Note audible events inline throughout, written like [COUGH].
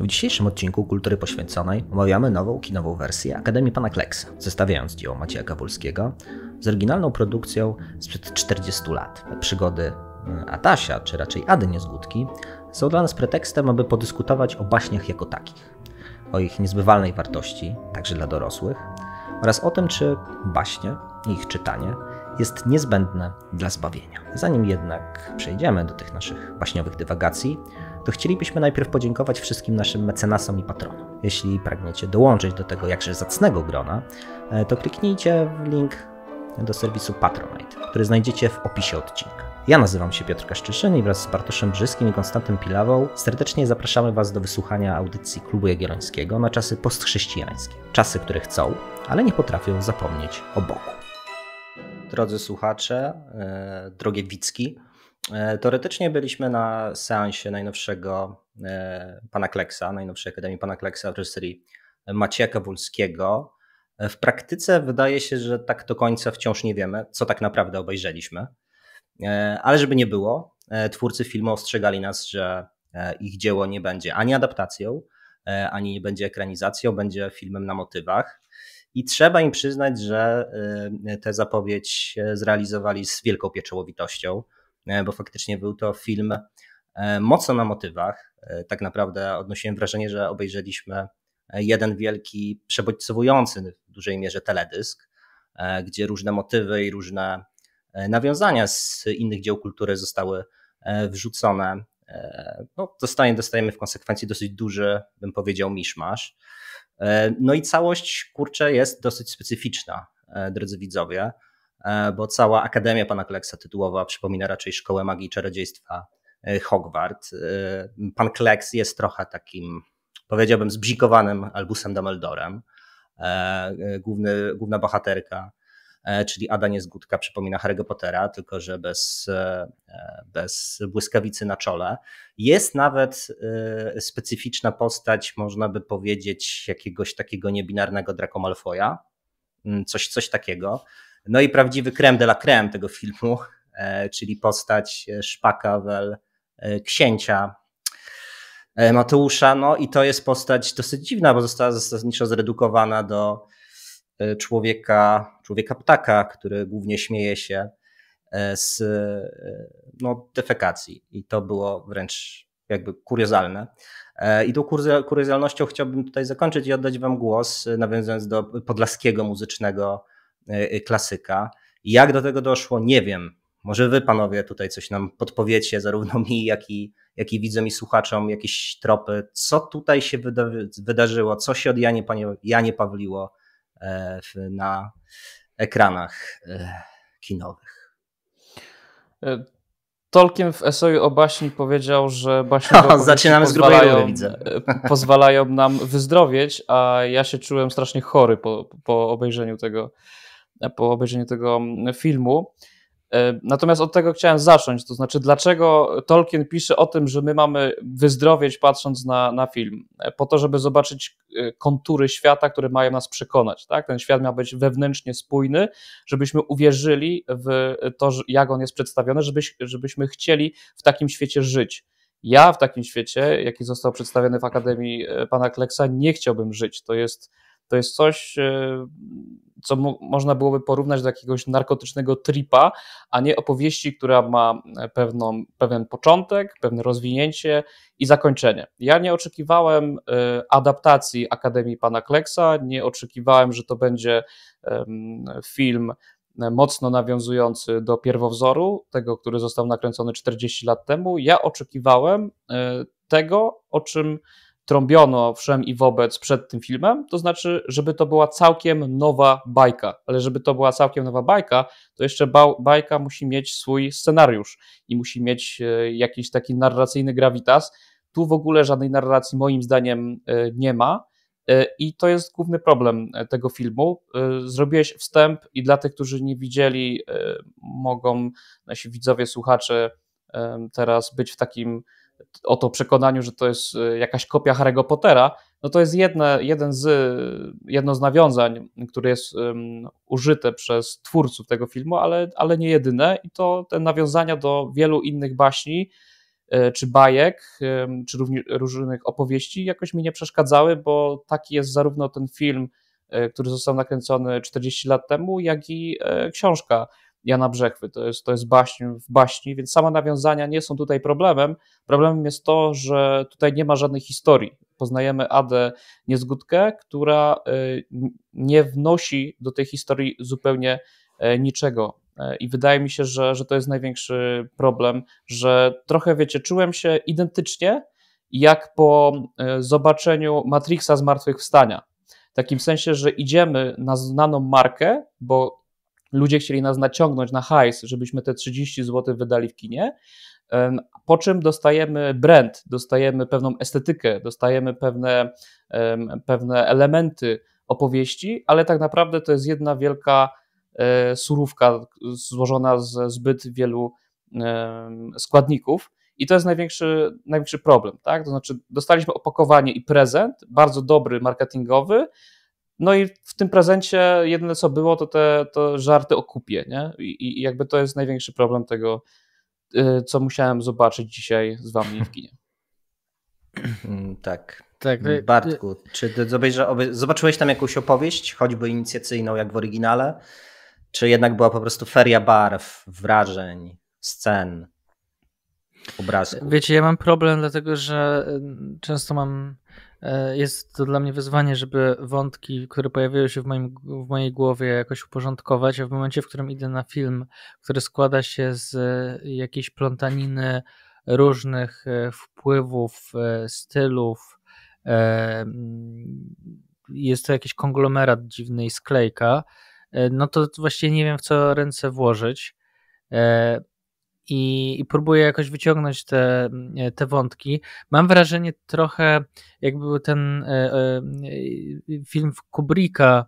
W dzisiejszym odcinku Kultury Poświęconej omawiamy nową kinową wersję Akademii Pana Kleksa, zestawiając dzieło Macieja Kawulskiego z oryginalną produkcją sprzed 40 lat. Przygody mm, Atasia, czy raczej Ady Niezgódki, są dla nas pretekstem, aby podyskutować o baśniach jako takich, o ich niezbywalnej wartości, także dla dorosłych, oraz o tym, czy baśnie i ich czytanie jest niezbędne dla zbawienia. Zanim jednak przejdziemy do tych naszych baśniowych dywagacji, to chcielibyśmy najpierw podziękować wszystkim naszym mecenasom i patronom. Jeśli pragniecie dołączyć do tego jakże zacnego grona, e, to kliknijcie w link do serwisu Patronite, który znajdziecie w opisie odcinka. Ja nazywam się Piotr Kaszczyszyn i wraz z Bartoszem Brzyskim i Konstantem Pilawą serdecznie zapraszamy Was do wysłuchania audycji Klubu Jagiellońskiego na czasy postchrześcijańskie. Czasy, które chcą, ale nie potrafią zapomnieć o Bogu. Drodzy słuchacze, e, drogie Wicki, E, teoretycznie byliśmy na seansie najnowszego e, pana Kleksa, najnowszej Akademii pana Kleksa w reżyserii Macieja Kawulskiego. E, w praktyce wydaje się, że tak do końca wciąż nie wiemy, co tak naprawdę obejrzeliśmy. Ale żeby nie było, twórcy filmu ostrzegali nas, że ich dzieło nie będzie ani adaptacją, ani nie będzie ekranizacją, będzie filmem na motywach. I trzeba im przyznać, że tę zapowiedź zrealizowali z wielką pieczołowitością. E, bo faktycznie był to film e, mocno na motywach. E, tak naprawdę odnosiłem wrażenie, że obejrzeliśmy jeden wielki, przebodźcowujący w dużej mierze teledysk, gdzie różne motywy i różne nawiązania z innych dzieł kultury zostały wrzucone. No, dostajemy, dostajemy w konsekwencji dosyć duży, bym powiedział, miszmasz. No i całość, kurczę, jest dosyć specyficzna, drodzy widzowie. E, bo cała Akademia Pana Kleksa tytułowa przypomina raczej szkołę magii i czarodziejstwa e, Hogwart. E, pan Kleks jest trochę takim, powiedziałbym, zbzikowanym Albusem Dumbledorem. Główny, główna bohaterka, czyli Ada Niezgódka, przypomina Harry'ego Pottera, tylko że bez, bez błyskawicy na czole. Jest nawet specyficzna postać, można by powiedzieć, jakiegoś takiego niebinarnego Draco Malfoya, mm, coś, coś takiego. No i prawdziwy creme de la creme tego filmu, e, czyli postać e, Szpakawel, e, księcia Mateusza. No i to jest postać dosyć dziwna, bo została zasadniczo zredukowana do człowieka, człowieka ptaka, który głównie śmieje się z no, defekacji. I to było wręcz jakby kuriozalne. I tą kuriozalnością chciałbym tutaj zakończyć i oddać Wam głos, nawiązując do podlaskiego muzycznego E, e, klasyka. Jak do tego doszło, nie wiem. Może wy panowie tutaj coś nam podpowiecie, zarówno mi, jak i, jak i widzom i słuchaczom, jakieś tropy. Co tutaj się wyda wydarzyło? Co się od Janie, Panie, Janie Pawliło e, na ekranach e, kinowych? E, Tolkien w esoju o baśni powiedział, że baśnie zaczynamy z grubej widzę. pozwalają nam wyzdrowieć, a ja się czułem strasznie chory po, po obejrzeniu tego, po obejrzeniu tego mm, filmu. E, natomiast od tego chciałem zacząć, to znaczy dlaczego Tolkien pisze o tym, że my mamy wyzdrowieć patrząc na, na film, e, po to, żeby zobaczyć e, kontury świata, które mają nas przekonać. Tak? Ten świat miał być wewnętrznie spójny, żebyśmy uwierzyli w to, jak on jest przedstawiony, żeby, żebyśmy chcieli w takim świecie żyć. Ja w takim świecie, jaki został przedstawiony w Akademii pana Kleksa, nie chciałbym żyć. To jest to jest coś, e, co mo można byłoby porównać do jakiegoś narkotycznego tripa, a nie opowieści, która ma e, pewną, pewien początek, pewne rozwinięcie i zakończenie. Ja nie oczekiwałem e, adaptacji Akademii Pana Kleksa, nie oczekiwałem, że to będzie film mocno nawiązujący do pierwowzoru, tego, który został nakręcony 40 lat temu. Ja oczekiwałem tego, o czym trąbiono wszem i wobec przed tym filmem, to znaczy, żeby to była całkiem nowa bajka. Ale żeby to była całkiem nowa bajka, to jeszcze bajka musi mieć swój scenariusz i musi mieć e, jakiś taki narracyjny gravitas. Tu w ogóle żadnej narracji moim zdaniem e, nie ma. E, I to jest główny problem tego filmu. Zrobiłeś wstęp, i dla tych, którzy nie widzieli, mogą nasi widzowie, słuchacze teraz być w takim o to przekonaniu, że to jest e, jakaś kopia Harry'ego Pottera, no to jest jedne, jeden z, jedno z nawiązań, które jest um, użyte przez twórców tego filmu, ale, ale nie jedyne i to te nawiązania do wielu innych baśni, e, czy bajek, czy różnych opowieści jakoś mi nie przeszkadzały, bo taki jest zarówno ten film, e, który został nakręcony 40 lat temu, jak i książka Jana Brzechwy. To jest, to jest baśń w baśni, więc same nawiązania nie są tutaj problemem. Problemem jest to, że tutaj nie ma żadnej historii. Poznajemy Adę Niezgódkę, która y, nie wnosi do tej historii zupełnie y, niczego. Y, I wydaje mi się, że, że to jest największy problem, że trochę, wiecie, czułem się identycznie jak po zobaczeniu Matrixa Zmartwychwstania. W takim sensie, że idziemy na znaną markę, bo ludzie chcieli nas naciągnąć na hajs, żebyśmy te 30 zł wydali w kinie, po czym dostajemy brand, dostajemy pewną estetykę, dostajemy pewne, pewne elementy opowieści, ale tak naprawdę to jest jedna wielka e, surówka złożona z zbyt wielu składników. I to jest największy, największy problem, tak? To znaczy, dostaliśmy opakowanie i prezent, bardzo dobry marketingowy, no i w tym prezencie jedyne co było, to te to żarty o kupie, nie? I, I, jakby to jest największy problem tego, y, co musiałem zobaczyć dzisiaj z wami w kinie. Mm, tak. tak. Bartku, czy ty zobaczyłeś tam jakąś opowieść, choćby inicjacyjną, jak w oryginale? Czy jednak była po prostu feria barw, wrażeń, scen, obrazków? Wiecie, ja mam problem, dlatego że y, często mam E, jest to dla mnie wyzwanie, żeby wątki, które pojawiają się w, moim, w mojej głowie, jakoś uporządkować, a w momencie, w którym idę na film, który składa się z e, jakiejś plątaniny różnych e, wpływów, stylów, mm, jest to jakiś konglomerat dziwny i sklejka, no to właściwie nie wiem, w co ręce włożyć i, i próbuję jakoś wyciągnąć te, e, te wątki. Mam wrażenie trochę, jakby ten e, e, film Kubricka,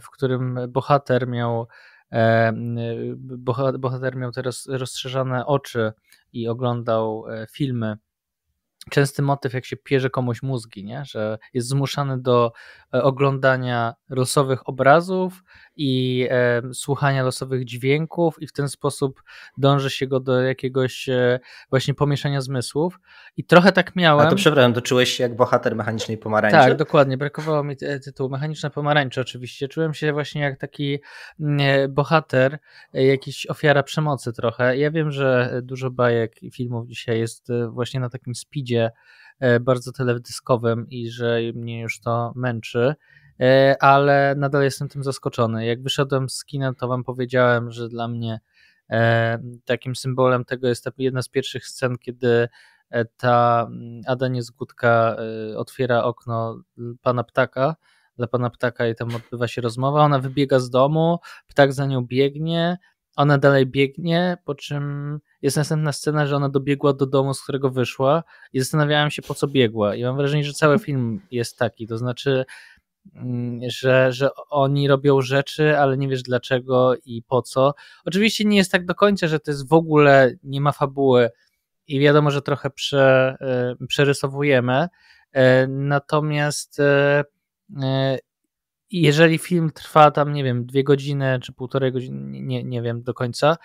w którym bohater miał bohater miał teraz rozszerzone oczy i oglądał filmy. Częsty motyw, jak się pierze komuś mózgi, nie? że jest zmuszany do oglądania losowych obrazów, i słuchania losowych dźwięków, i w ten sposób dąży się go do jakiegoś e, właśnie pomieszania zmysłów. I trochę tak miałem. A to przepraszam, to czułeś się jak bohater mechanicznej pomarańczy? Tak, dokładnie. Brakowało mi e, tytułu Mechaniczna pomarańcza oczywiście. Czułem się właśnie jak taki mm, e, bohater, jakiś ofiara przemocy trochę. Ja wiem, że dużo bajek i filmów dzisiaj jest właśnie na takim speedzie bardzo teledyskowym i że mnie już to męczy E, ale nadal jestem tym zaskoczony. Jak wyszedłem z kina, to wam powiedziałem, że dla mnie e, takim symbolem tego jest ta jedna z pierwszych scen, kiedy e, ta mm, Ada Niezgódka otwiera okno pana ptaka, dla pana ptaka i tam odbywa się rozmowa, ona wybiega z domu, ptak za nią biegnie, ona dalej biegnie, po czym jest następna scena, że ona dobiegła do domu, z którego wyszła i zastanawiałem się, po co biegła. I mam wrażenie, że cały film jest taki, to znaczy Mm, że, że oni robią rzeczy, ale nie wiesz dlaczego i po co. Oczywiście nie jest tak do końca, że to jest w ogóle nie ma fabuły i wiadomo, że trochę prze, y, przerysowujemy. Y, natomiast y, jeżeli film trwa tam, nie wiem, dwie godziny czy półtorej godziny, nie, nie wiem do końca,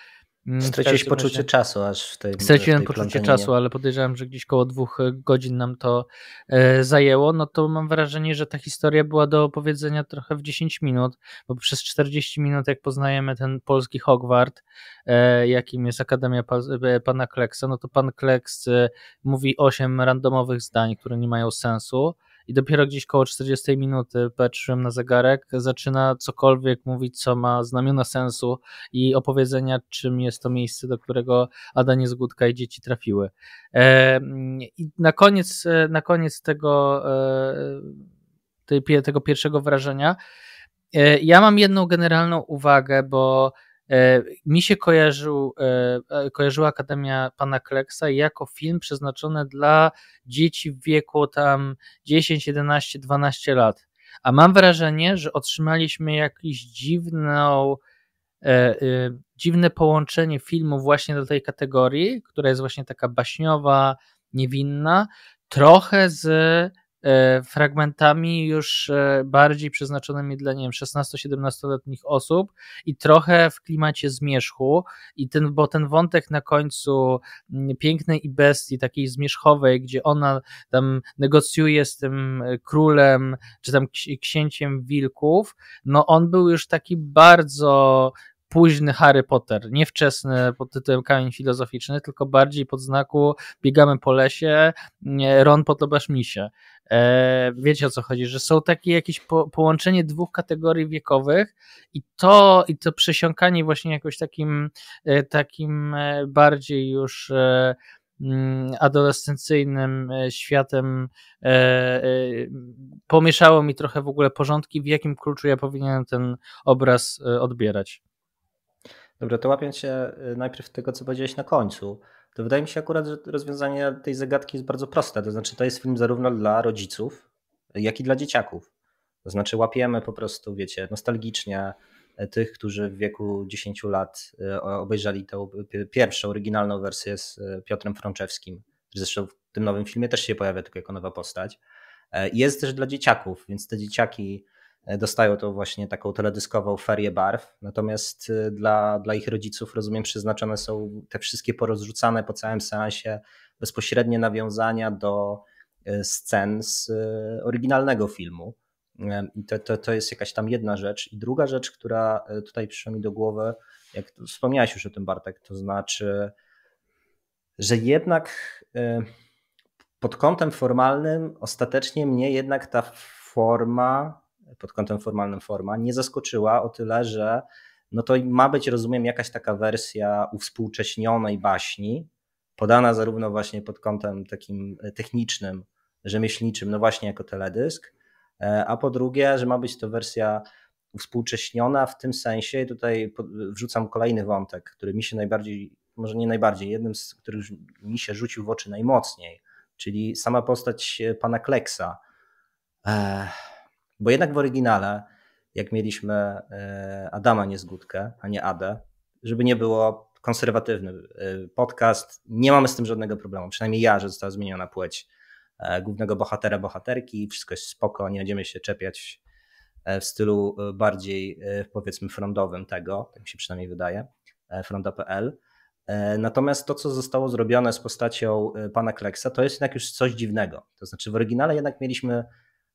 Mm, Straciłeś poczucie myślę. czasu aż w tej Straciłem tej poczucie czasu, ale podejrzewam, że gdzieś koło dwóch e, godzin nam to e, zajęło. No to mam wrażenie, że ta historia była do opowiedzenia trochę w 10 minut, bo przez 40 minut, jak poznajemy ten polski Hogwart, e, jakim jest Akademia pa, e, pana Kleksa, no to pan Kleks e, mówi 8 randomowych zdań, które nie mają sensu i dopiero gdzieś koło 40 minuty patrzyłem na zegarek, zaczyna cokolwiek mówić, co ma znamiona sensu i opowiedzenia, czym jest to miejsce, do którego Ada Niezgódka i dzieci trafiły. I na koniec, e, na koniec tego, e, tej, tego pierwszego wrażenia e, ja mam jedną generalną uwagę, bo E, mi się kojarzył, e, e, kojarzyła Akademia Pana Kleksa jako film przeznaczony dla dzieci w wieku tam 10, 11, 12 lat. A mam wrażenie, że otrzymaliśmy jakieś dziwną, dziwne połączenie filmu właśnie do tej kategorii, która jest właśnie taka baśniowa, niewinna, trochę z E, fragmentami już e, bardziej przeznaczonymi dla, nie wiem, 16-17-letnich osób i trochę w klimacie zmierzchu, i ten, bo ten wątek na końcu mm, pięknej i bestii, takiej zmierzchowej, gdzie ona tam negocjuje z tym e, królem, czy tam księciem wilków, no on był już taki bardzo późny Harry Potter, nie wczesny pod tytułem Kamień Filozoficzny, tylko bardziej pod znaku biegamy po lesie, Ron podobasz mi się. E, wiecie o co chodzi, że są takie jakieś po, połączenie dwóch kategorii wiekowych i to, i to przesiąkanie właśnie jakoś takim, e, takim e, bardziej już mm, adolescencyjnym światem e, e, pomieszało mi trochę w ogóle porządki, w jakim kluczu ja powinienem ten obraz odbierać. Dobra, to łapiąc się y, najpierw tego, co powiedziałeś na końcu, to wydaje mi się akurat, że rozwiązanie tej zagadki jest bardzo proste. To znaczy, to jest film zarówno dla rodziców, jak i dla dzieciaków. To znaczy, łapiemy po prostu, wiecie, nostalgicznie e, tych, którzy w wieku 10 lat e, obejrzeli tę e, pierwszą oryginalną wersję z Piotrem Frączewskim. Zresztą w tym nowym filmie też się pojawia tylko jako nowa postać. Jest też dla dzieciaków, więc te dzieciaki E, dostają tą właśnie taką teledyskową ferię barw, natomiast e, dla, dla ich rodziców, rozumiem, przeznaczone są te wszystkie porozrzucane po całym seansie bezpośrednie nawiązania do e, scen z oryginalnego filmu. I to, to, to jest jakaś tam jedna rzecz. I druga rzecz, która tutaj przyszła mi do głowy, jak wspomniałeś już o tym Bartek, to znaczy, że jednak pod kątem formalnym ostatecznie mnie jednak ta forma pod kątem formalnym forma, nie zaskoczyła o tyle, że no to ma być, rozumiem, jakaś taka wersja uwspółcześnionej baśni, podana zarówno właśnie pod kątem takim e, technicznym, rzemieślniczym, no właśnie jako teledysk, e, a po drugie, że ma być to wersja uwspółcześniona w tym sensie, tutaj wrzucam kolejny wątek, który mi się najbardziej, może nie najbardziej, jednym z których mi się rzucił w oczy najmocniej, czyli sama postać e, pana Kleksa. Bo jednak w oryginale, jak mieliśmy e, Adama Niezgódkę, a nie Adę, żeby nie było konserwatywny e, podcast, nie mamy z tym żadnego problemu. Przynajmniej ja, że została zmieniona płeć e, głównego bohatera, bohaterki, wszystko jest spoko, nie będziemy się czepiać w stylu bardziej powiedzmy frondowym tego, tak mi się przynajmniej wydaje, fronda.pl. Natomiast to, co zostało zrobione z postacią pana Kleksa, to jest jednak już coś dziwnego. To znaczy w oryginale jednak mieliśmy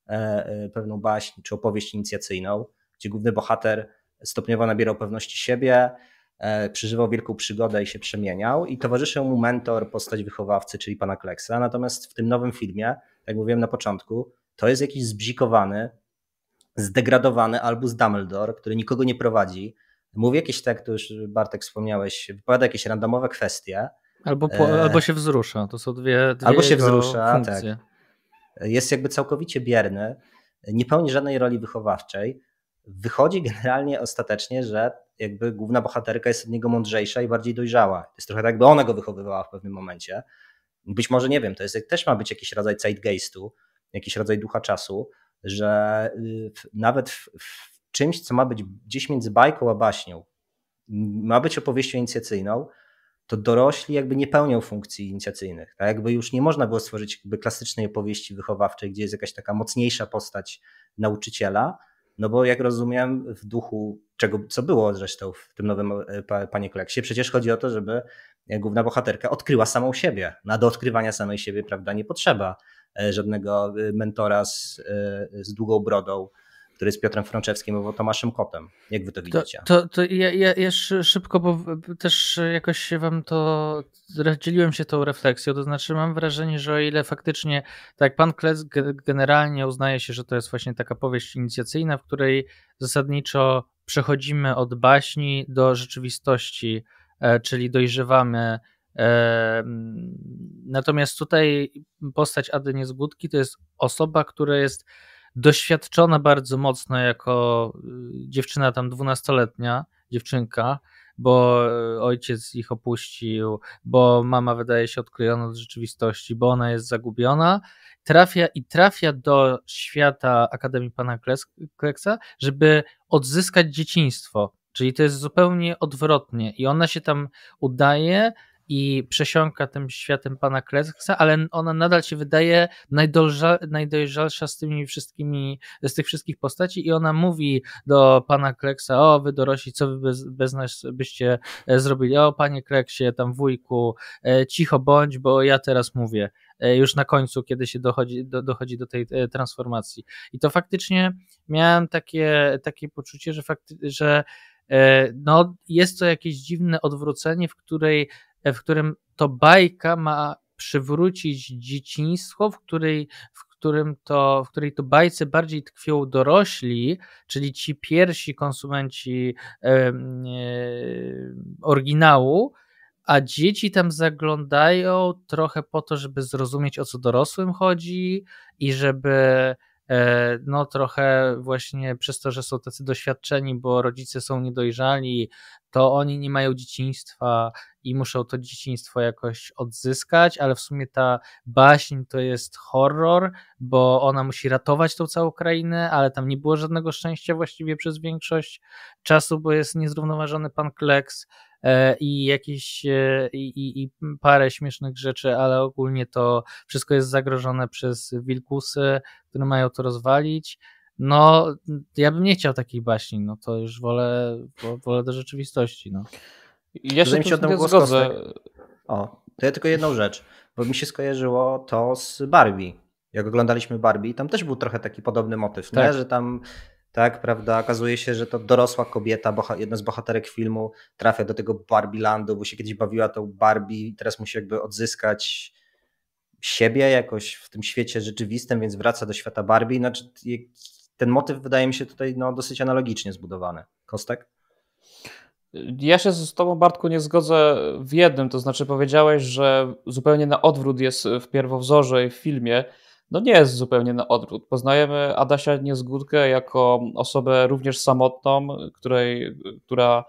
E, e, pewną baśń czy opowieść inicjacyjną, gdzie główny bohater stopniowo nabierał pewności siebie, e, przeżywał wielką przygodę i się przemieniał i towarzyszył mu mentor, postać wychowawcy, czyli pana Kleksa. Natomiast w tym nowym filmie, tak jak mówiłem na początku, to jest jakiś zbzikowany, zdegradowany Albus Dumbledore, który nikogo nie prowadzi, mówi jakieś, tak to już Bartek wspomniałeś, wypowiada jakieś randomowe kwestie. Albo, po, albo się wzrusza, to są dwie, dwie Albo się wzrusza, tak. funkcje. tak jest jakby całkowicie bierny, nie pełni żadnej roli wychowawczej. Wychodzi generalnie ostatecznie, że jakby główna bohaterka jest od niego mądrzejsza i bardziej dojrzała. To jest trochę tak, jakby ona go wychowywała w pewnym momencie. Być może, nie wiem, to jest, też ma być jakiś rodzaj zeitgeistu, jakiś rodzaj ducha czasu, że y, nawet w, w czymś, co ma być gdzieś między bajką a baśnią, ma być opowieścią inicjacyjną, to dorośli jakby nie pełnią funkcji inicjacyjnych. Tak? Jakby już nie można było stworzyć jakby klasycznej opowieści wychowawczej, gdzie jest jakaś taka mocniejsza postać nauczyciela, no bo jak rozumiem, w duchu czego, co było zresztą w tym nowym e, Panie Kleksie, przecież chodzi o to, żeby e, główna bohaterka odkryła samą siebie. No a do odkrywania samej siebie, prawda, nie potrzeba e, żadnego mentora z, z długą brodą, który jest Piotrem Frączewskim albo Tomaszem Kotem. Jak wy to widzicie? To, to, to ja, ja, ja, szybko, bo też jakoś wam to, dzieliłem się tą refleksją, to znaczy mam wrażenie, że o ile faktycznie, tak pan Kles generalnie uznaje się, że to jest właśnie taka powieść inicjacyjna, w której zasadniczo przechodzimy od baśni do rzeczywistości, e, czyli dojrzewamy e, Natomiast tutaj postać Ady Niezgódki to jest osoba, która jest doświadczona bardzo mocno jako y, dziewczyna tam dwunastoletnia, dziewczynka, bo y, ojciec ich opuścił, bo mama wydaje się odklejona od rzeczywistości, bo ona jest zagubiona, trafia i trafia do świata Akademii Pana Kleksa, żeby odzyskać dzieciństwo. Czyli to jest zupełnie odwrotnie i ona się tam udaje, i przesiąka tym światem pana Kleksa, ale ona nadal się wydaje najdojrzalsza z tymi wszystkimi, z tych wszystkich postaci i ona mówi do pana Kleksa, o wy dorośli, co wy bez, bez nas byście e, zrobili, o panie Kleksie, tam wujku, e, cicho bądź, bo ja teraz mówię e, już na końcu, kiedy się dochodzi do, dochodzi do tej transformacji. I to faktycznie miałem takie, takie poczucie, że, fakty, że no, jest to jakieś dziwne odwrócenie, w której E, w którym to bajka ma przywrócić dzieciństwo, w której, w którym to, w której to bajce bardziej tkwią dorośli, czyli ci pierwsi konsumenci e, e, oryginału, a dzieci tam zaglądają trochę po to, żeby zrozumieć o co dorosłym chodzi i żeby e, no trochę właśnie przez to, że są tacy doświadczeni, bo rodzice są niedojrzali, to oni nie mają dzieciństwa i muszą to dzieciństwo jakoś odzyskać, ale w sumie ta baśń to jest horror, bo ona musi ratować tą całą krainę, ale tam nie było żadnego szczęścia właściwie przez większość czasu, bo jest niezrównoważony pan Kleks e, i jakieś e, i, i, i, parę śmiesznych rzeczy, ale ogólnie to wszystko jest zagrożone przez wilkusy, które mają to rozwalić. No, ja bym nie chciał takiej baśni, no to już wolę, wolę do rzeczywistości. No. Ja się, się oddam zgodzę. O, to ja tylko jedną rzecz, bo mi się skojarzyło to z Barbie. Jak oglądaliśmy Barbie, tam też był trochę taki podobny motyw, tak. że tam tak, prawda? Okazuje się, że to dorosła kobieta, jedna z bohaterek filmu, trafia do tego Barbie Landu, bo się kiedyś bawiła tą Barbie, teraz musi jakby odzyskać siebie jakoś w tym świecie rzeczywistym, więc wraca do świata Barbie. Znaczy, ten motyw wydaje mi się tutaj no, dosyć analogicznie zbudowany. Kostek? Ja się z Tobą, Bartku, nie zgodzę w jednym, to znaczy powiedziałeś, że zupełnie na odwrót jest w pierwowzorze i w filmie. No nie jest zupełnie na odwrót. Poznajemy Adasia Niezgódkę jako osobę również samotną, której, która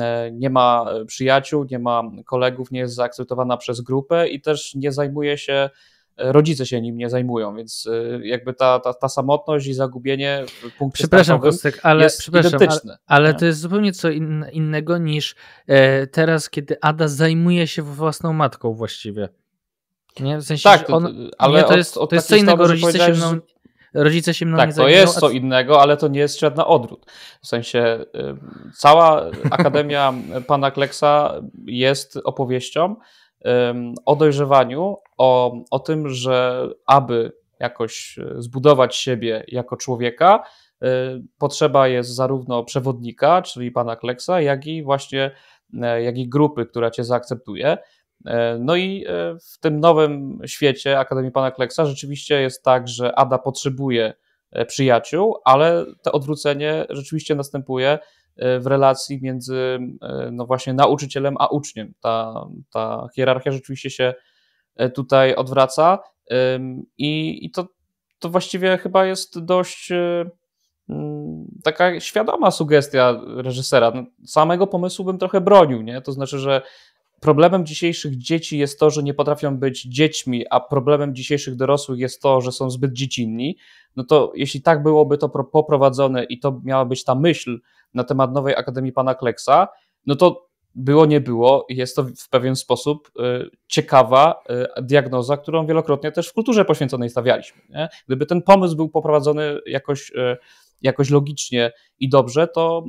e, nie ma przyjaciół, nie ma kolegów, nie jest zaakceptowana przez grupę i też nie zajmuje się rodzice się nim nie zajmują, więc y, jakby ta, ta, ta samotność i zagubienie punktu Przepraszam, Kostek, ale, jest przepraszam, ale, ale to jest zupełnie co in, innego niż e, teraz, kiedy Ada zajmuje się własną matką właściwie. Nie? W sensie, tak, on, ale nie, to jest, od, od to jest co innego, rodzice się mną... rodzice się mną tak, nie Tak, to jest co innego, ale to nie jest żadna odwrót. W sensie y, cała [LAUGHS] Akademia Pana Kleksa jest opowieścią o dojrzewaniu, o, o tym, że aby jakoś e, zbudować siebie jako człowieka, e, potrzeba jest zarówno przewodnika, czyli pana Kleksa, jak i właśnie e, jak i grupy, która cię zaakceptuje. No i w tym nowym świecie Akademii Pana Kleksa rzeczywiście jest tak, że Ada potrzebuje przyjaciół, ale to odwrócenie rzeczywiście następuje E, w relacji między e, no właśnie nauczycielem a uczniem. Ta, ta hierarchia rzeczywiście się e, tutaj odwraca i, i to, to właściwie chyba jest dość mm, taka świadoma sugestia reżysera. No, samego pomysłu bym trochę bronił, nie? To znaczy, że problemem dzisiejszych dzieci jest to, że nie potrafią być dziećmi, a problemem dzisiejszych dorosłych jest to, że są zbyt dziecinni, no to jeśli tak byłoby to poprowadzone i to miała być ta myśl na temat nowej Akademii Pana Kleksa, no to było, nie było, jest to w pewien sposób y, ciekawa y, diagnoza, którą wielokrotnie też w kulturze poświęconej stawialiśmy. Nie? Gdyby ten pomysł był poprowadzony jakoś y, jakoś logicznie i dobrze, to,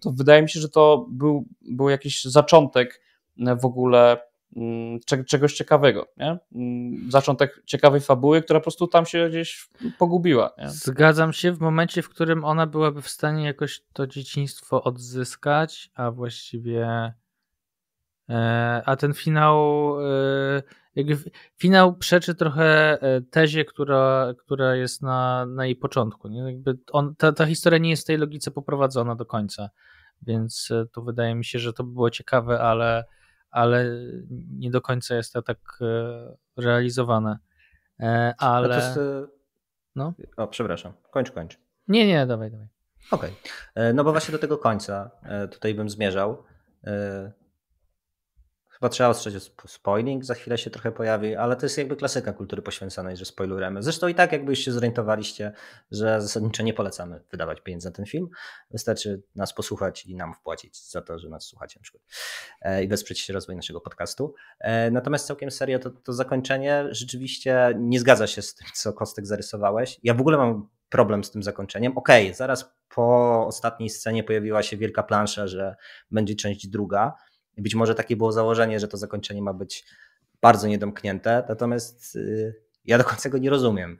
to wydaje mi się, że to był, był jakiś zaczątek E, w ogóle mm, czegoś ciekawego. Nie? Mm, Zaczątek ciekawej fabuły, która po prostu tam się gdzieś pogubiła. Nie? Zgadzam się, w momencie, w którym ona byłaby w stanie jakoś to dzieciństwo odzyskać, a właściwie. E, a ten finał, e, finał przeczy trochę tezie, która, która jest na, na jej początku. Nie? Jakby on, ta, ta historia nie jest w tej logice poprowadzona do końca, więc tu wydaje mi się, że to by było ciekawe, ale, ale nie do końca jest to tak e, realizowane. E, ale. No, jest... E, no? O, przepraszam. Kończ, kończ. Nie, nie, dawaj, dawaj. Okej. Okay. No bo właśnie do tego końca tutaj bym zmierzał. Chyba trzeba ostrzec o spoiling, za chwilę się trochę pojawi, ale to jest jakby klasyka kultury poświęconej, że spoilujemy. Zresztą i tak jakbyście się zorientowaliście, że zasadniczo nie polecamy wydawać pieniędzy na ten film. Wystarczy nas posłuchać i nam wpłacić za to, że nas słuchacie na przykład e, i wesprzeć rozwój naszego podcastu. E, natomiast całkiem serio to, to zakończenie rzeczywiście nie zgadza się z tym, co Kostek zarysowałeś. Ja w ogóle mam problem z tym zakończeniem. Okej, okay, zaraz po ostatniej scenie pojawiła się wielka plansza, że będzie część druga, być może takie było założenie, że to zakończenie ma być bardzo niedomknięte, natomiast y, ja do końca go nie rozumiem.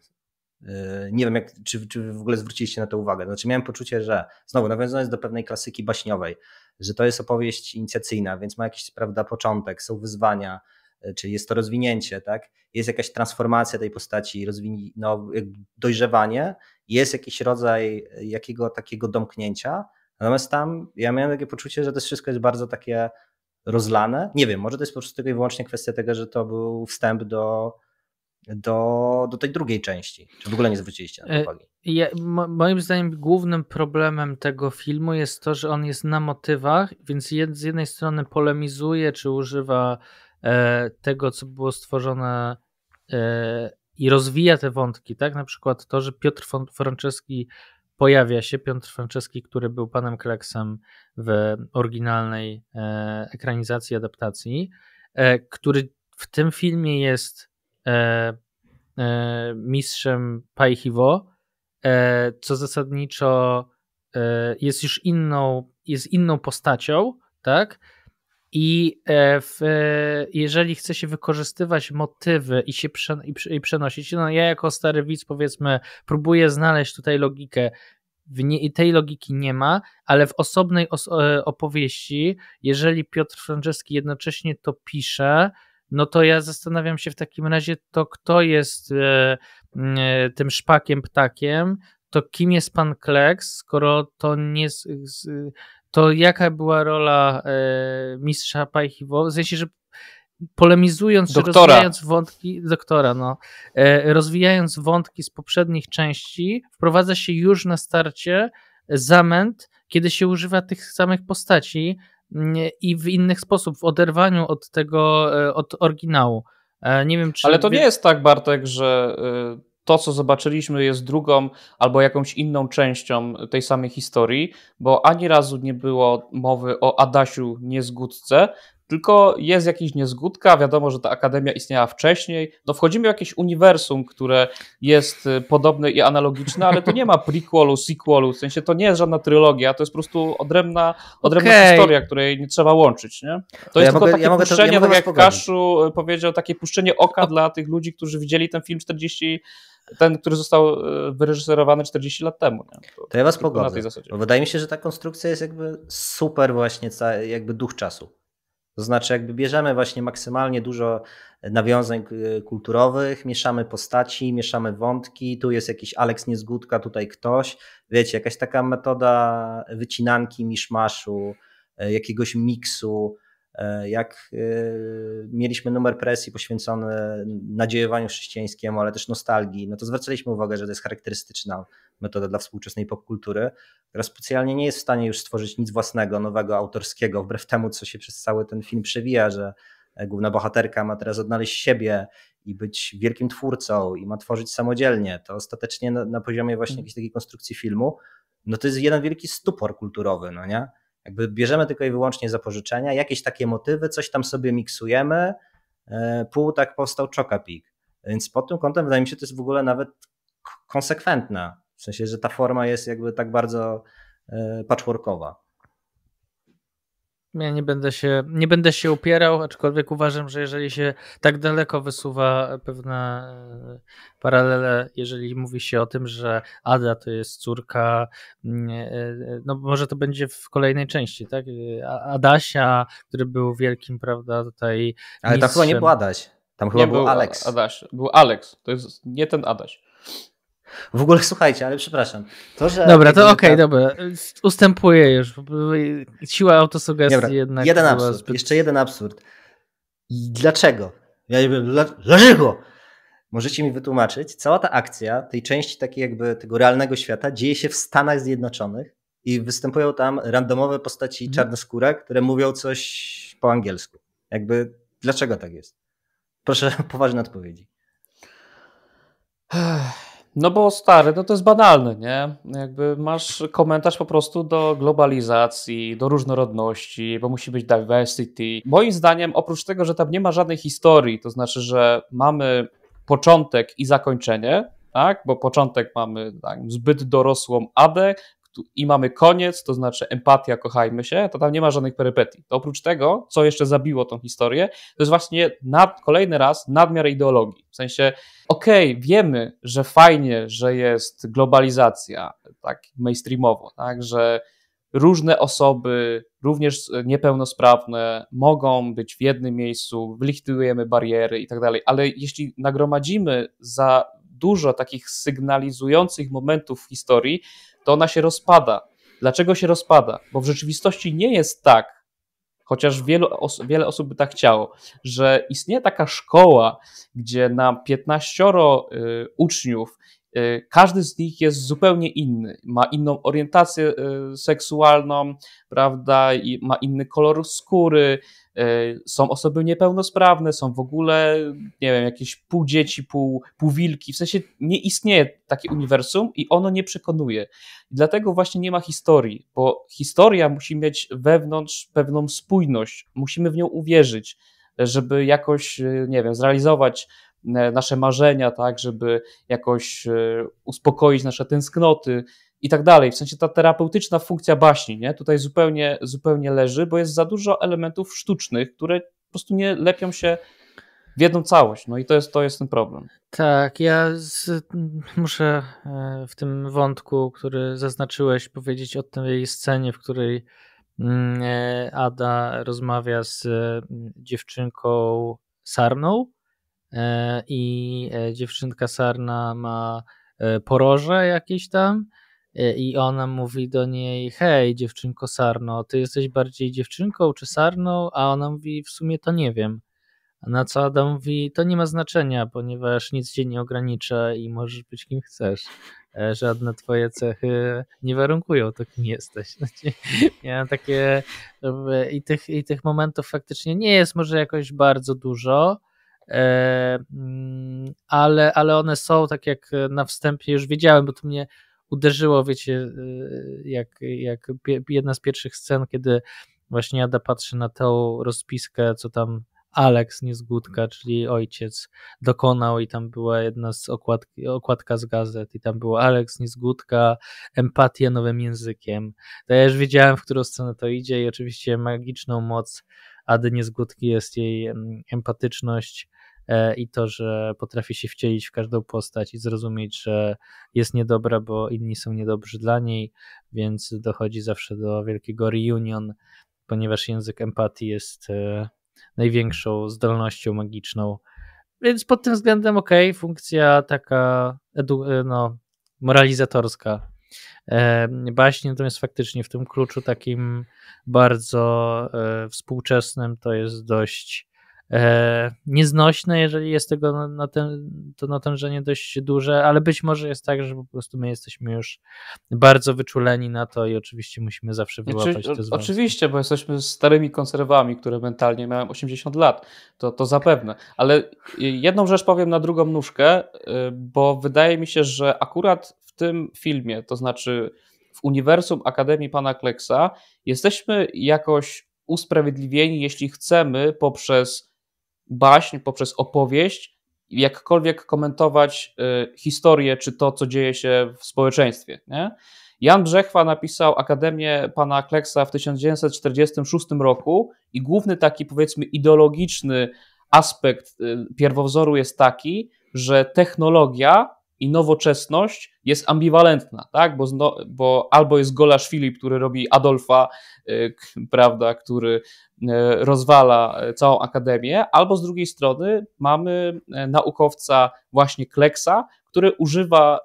Y, nie wiem, jak, czy, czy w ogóle zwróciliście na to uwagę. Znaczy, miałem poczucie, że znowu nawiązując do pewnej klasyki baśniowej, że to jest opowieść inicjacyjna, więc ma jakiś, prawda, początek, są wyzwania, y, czyli jest to rozwinięcie, tak? Jest jakaś transformacja tej postaci, rozwini- no, dojrzewanie, jest jakiś rodzaj jakiego takiego domknięcia. Natomiast tam ja miałem takie poczucie, że to wszystko jest bardzo takie rozlane. Nie wiem, może to jest po prostu tylko i wyłącznie kwestia tego, że to był wstęp do, do, do tej drugiej części. Czy w ogóle nie zwróciliście na to e, uwagi? Ja, moim zdaniem głównym problemem tego filmu jest to, że on jest na motywach, więc jed, z jednej strony polemizuje, czy używa e, tego, co było stworzone e, i rozwija te wątki, tak? Na przykład to, że Piotr Franceski pojawia się Piotr Franceski, który był panem Kleksem w oryginalnej e, ekranizacji, adaptacji, e, który w tym filmie jest e, mistrzem Paichiwo, co zasadniczo jest już inną, jest inną postacią, tak? I e, w, jeżeli chce się wykorzystywać motywy i się i przenosić, no ja jako stary widz powiedzmy próbuję znaleźć tutaj logikę, w nie, tej logiki nie ma, ale w osobnej e, opowieści, jeżeli Piotr Franceski jednocześnie to pisze, no to ja zastanawiam się w takim razie, to kto jest e, e, tym szpakiem, ptakiem, to kim jest pan Kleks, skoro to nie to jaka była rola e, mistrza Pajchiwo? W sensie, że polemizując doktora. czy rozwijając wątki doktora, no, e, rozwijając wątki z poprzednich części, wprowadza się już na starcie zamęt, kiedy się używa tych samych postaci nie, mm, i w innych sposób, w oderwaniu od tego, e, od oryginału. E, nie wiem, czy. Ale to wie... nie jest tak, Bartek, że e, to, co zobaczyliśmy, jest drugą albo jakąś inną częścią tej samej historii, bo ani razu nie było mowy o Adasiu Niezgódce, tylko jest jakiś niezgódka, wiadomo, że ta akademia istniała wcześniej. No wchodzimy w jakieś uniwersum, które jest y, podobne i analogiczne, ale to nie ma prequelu, sequelu, w sensie to nie jest żadna trylogia, to jest po prostu odrębna, odrębna okay. historia, której nie trzeba łączyć, nie? To ja jest mogę, takie ja puszczenie, to, ja tak jak Kaszu y, powiedział, takie puszczenie oka dla tych ludzi, którzy widzieli ten film 40 ten, który został y, wyreżyserowany 40 lat temu. Nie? To, to ja was pogodzę. Wydaje mi się, że ta konstrukcja jest jakby super właśnie, jakby duch czasu. To znaczy, jakby bierzemy właśnie maksymalnie dużo nawiązań y, kulturowych, mieszamy postaci, mieszamy wątki, tu jest jakiś Aleks Niezgódka, tutaj ktoś. Wiecie, jakaś taka metoda wycinanki, miszmaszu, e, jakiegoś miksu. E, jak e, mieliśmy numer presji poświęcony nadziejowaniu chrześcijańskiemu, ale też nostalgii, no to zwracaliśmy uwagę, że to jest charakterystyczna metoda dla współczesnej popkultury, która specjalnie nie jest w stanie już stworzyć nic własnego, nowego, autorskiego, wbrew temu, co się przez cały ten film przewija, że e, główna bohaterka ma teraz odnaleźć siebie i być wielkim twórcą i ma tworzyć samodzielnie, to ostatecznie na, na poziomie właśnie mm. jakiejś takiej konstrukcji filmu, no to jest jeden wielki stupor kulturowy, no nie? Jakby bierzemy tylko i wyłącznie zapożyczenia, jakieś takie motywy, coś tam sobie miksujemy, e, pół tak powstał Czokapik. Więc pod tym kątem wydaje mi się, to jest w ogóle nawet konsekwentna w sensie, że ta forma jest jakby tak bardzo e, patchworkowa. Ja nie będę się, nie będę się upierał, aczkolwiek uważam, że jeżeli się tak daleko wysuwa pewne e, paralele, jeżeli mówi się o tym, że Ada to jest córka, mm, e, no może to będzie w kolejnej części, tak? Adasia, który był wielkim, prawda, tutaj. Ale mistrzem. tam chyba nie był Adaś. Tam chyba nie był, był Alex. Adaś, był Alex. To jest nie ten Adaś. W ogóle [LAUGHS] słuchajcie, ale przepraszam. To, że dobra, to okej, okay, dobra. Ustępuję już. Siła autosugestii dobra, jednak. Jeden absurd. Zbyt... Jeszcze jeden absurd. I dlaczego? Ja dla, dlaczego? Możecie mi wytłumaczyć, cała ta akcja tej części takiej jakby tego realnego świata dzieje się w Stanach Zjednoczonych i występują tam randomowe postaci mhm. czarnoskóre, które mówią coś po angielsku. Jakby dlaczego tak jest? Proszę [LAUGHS] poważne odpowiedzi. No bo stary, no to jest banalne, nie? Jakby masz komentarz po prostu do globalizacji, do różnorodności, bo musi być diversity. Moim zdaniem, oprócz tego, że tam nie ma żadnej historii, to znaczy, że mamy początek i zakończenie, tak? Bo początek mamy tak, zbyt dorosłą Adę, i mamy koniec, to znaczy empatia, kochajmy się, to tam nie ma żadnych perypetii. To oprócz tego, co jeszcze zabiło tą historię, to jest właśnie nad, kolejny raz nadmiar ideologii. W sensie, okej, okay, wiemy, że fajnie, że jest globalizacja, tak mainstreamowo, tak, że różne osoby, również niepełnosprawne, mogą być w jednym miejscu, likwidujemy bariery i tak dalej, ale jeśli nagromadzimy za dużo takich sygnalizujących momentów w historii, to ona się rozpada. Dlaczego się rozpada? Bo w rzeczywistości nie jest tak, chociaż wielu os- wiele osób by tak chciało, że istnieje taka szkoła, gdzie na 15 y, uczniów y, każdy z nich jest zupełnie inny, ma inną orientację y, seksualną, prawda, I ma inny kolor skóry, E, są osoby niepełnosprawne, są w ogóle, nie wiem, jakieś pół dzieci, pół, pół wilki. W sensie nie istnieje takie uniwersum i ono nie przekonuje. I dlatego właśnie nie ma historii, bo historia musi mieć wewnątrz pewną spójność, musimy w nią uwierzyć, żeby jakoś, e, nie wiem, zrealizować e, nasze marzenia, tak, żeby jakoś uspokoić nasze tęsknoty, i tak dalej. W sensie ta terapeutyczna funkcja baśni nie? tutaj zupełnie, zupełnie leży, bo jest za dużo elementów sztucznych, które po prostu nie lepią się w jedną całość. No i to jest, to jest ten problem. Tak, ja z, muszę e, w tym wątku, który zaznaczyłeś, powiedzieć o tej scenie, w której mm, e, Ada rozmawia z e, dziewczynką Sarną i dziewczynka Sarna ma poroże jakieś tam E, i ona mówi do niej: Hej, dziewczynko Sarno, ty jesteś bardziej dziewczynką czy Sarną? A ona mówi: W sumie to nie wiem. Na co Adam mówi: To nie ma znaczenia, ponieważ nic cię nie ogranicza i możesz być kim chcesz. E, żadne twoje cechy nie warunkują to, kim jesteś. [LAUGHS] No Miałem takie. I tych, I tych momentów faktycznie nie jest może jakoś bardzo dużo e, mm, ale, ale one są, tak jak na wstępie już wiedziałem, bo to mnie uderzyło, wiecie, y, jak, jak jedna z pierwszych scen, kiedy właśnie Ada patrzy na tę rozpiskę, co tam Alex Niezgódka, czyli ojciec, dokonał i tam była jedna z okładki, okładka z gazet i tam było Alex Niezgódka, empatia nowym językiem. To ja już wiedziałem, w którą scenę to idzie i oczywiście magiczną moc Ady Niezgódki jest jej mm, empatyczność, E, i to, że potrafi się wcielić w każdą postać i zrozumieć, że jest niedobra, bo inni są niedobrzy dla niej, więc dochodzi zawsze do wielkiego reunion, ponieważ język empatii jest e, największą zdolnością magiczną. Więc pod tym względem ok, funkcja taka e, no, moralizatorska Baśnie natomiast faktycznie w tym kluczu takim bardzo współczesnym to jest dość E, nieznośne, jeżeli jest tego na ten, to natężenie dość duże, ale być może jest tak, że po prostu my jesteśmy już bardzo wyczuleni na to i oczywiście musimy zawsze znaczy, wyłapać Oczy, te związki. Oczywiście, bo jesteśmy starymi konserwami, które mentalnie miałem 80 lat, to, to zapewne, ale jedną rzecz powiem na drugą nóżkę, y, bo wydaje mi się, że akurat w tym filmie, to znaczy w uniwersum Akademii Pana Kleksa, jesteśmy jakoś usprawiedliwieni, jeśli chcemy poprzez baśń, poprzez opowieść, jakkolwiek komentować y, historię czy to, co dzieje się w społeczeństwie. Nie? Jan Brzechwa napisał Akademię pana Kleksa w 1946 roku i główny taki powiedzmy ideologiczny aspekt y, pierwowzoru jest taki, że technologia i nowoczesność jest ambiwalentna, tak? Bo, zno, bo albo jest Golasz Filip, który robi Adolfa, yy, prawda, który yy, rozwala e, całą akademię, albo z drugiej strony mamy naukowca właśnie Kleksa, który używa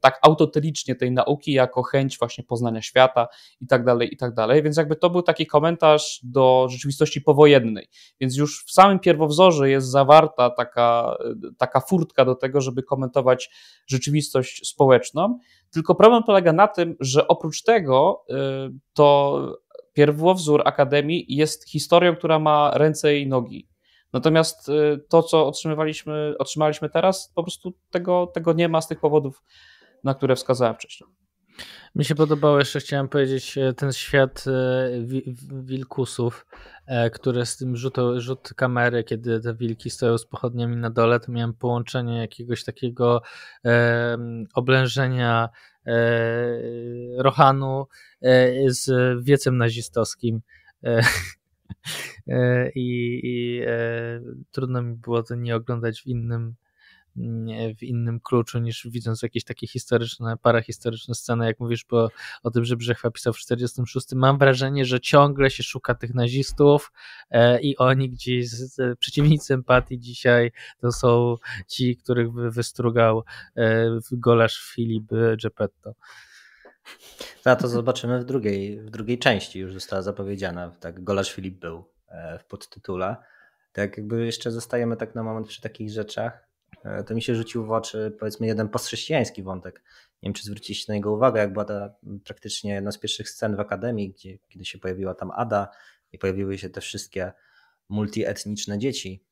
tak autotelicznie tej nauki jako chęć właśnie poznania świata i tak dalej, i tak dalej. Więc jakby to był taki komentarz do rzeczywistości powojennej. Więc już w samym pierwowzorze jest zawarta taka, taka furtka do tego, żeby komentować rzeczywistość społeczną. Tylko problem polega na tym, że oprócz tego y, to pierwowzór Akademii jest historią, która ma ręce i nogi. Natomiast y, to, co otrzymywaliśmy, otrzymaliśmy teraz, po prostu tego, tego nie ma z tych powodów, na które wskazałem wcześniej. Mi się podobało, jeszcze chciałem powiedzieć, e, ten świat e, wilkusów, e, który z tym rzut, rzut kamery, kiedy te wilki stoją z pochodniami na dole, to miałem połączenie jakiegoś takiego e, oblężenia e, Rohanu e, z wiecem nazistowskim. E, i, i e, trudno mi było to nie oglądać w innym w innym kluczu niż widząc jakieś takie historyczne, parahistoryczne sceny, jak mówisz bo, o tym, że Brzechwa pisał w 46. Mam wrażenie, że ciągle się szuka tych nazistów e, i oni gdzieś, e, przeciwnicy empatii dzisiaj to są ci, których wystrugał e, golarz Filip Geppetto. Za no, to zobaczymy w drugiej, w drugiej części, już została zapowiedziana. Tak, Golasz Filip był e, w podtytule. Tak jakby jeszcze zostajemy tak na moment przy takich rzeczach. E, to mi się rzucił w oczy powiedzmy jeden postchrześcijański wątek. Nie wiem, czy zwróciliście na niego uwagę, jak była ta praktycznie jedna z pierwszych scen w Akademii, gdzie, kiedy się pojawiła tam Ada i pojawiły się te wszystkie multietniczne dzieci.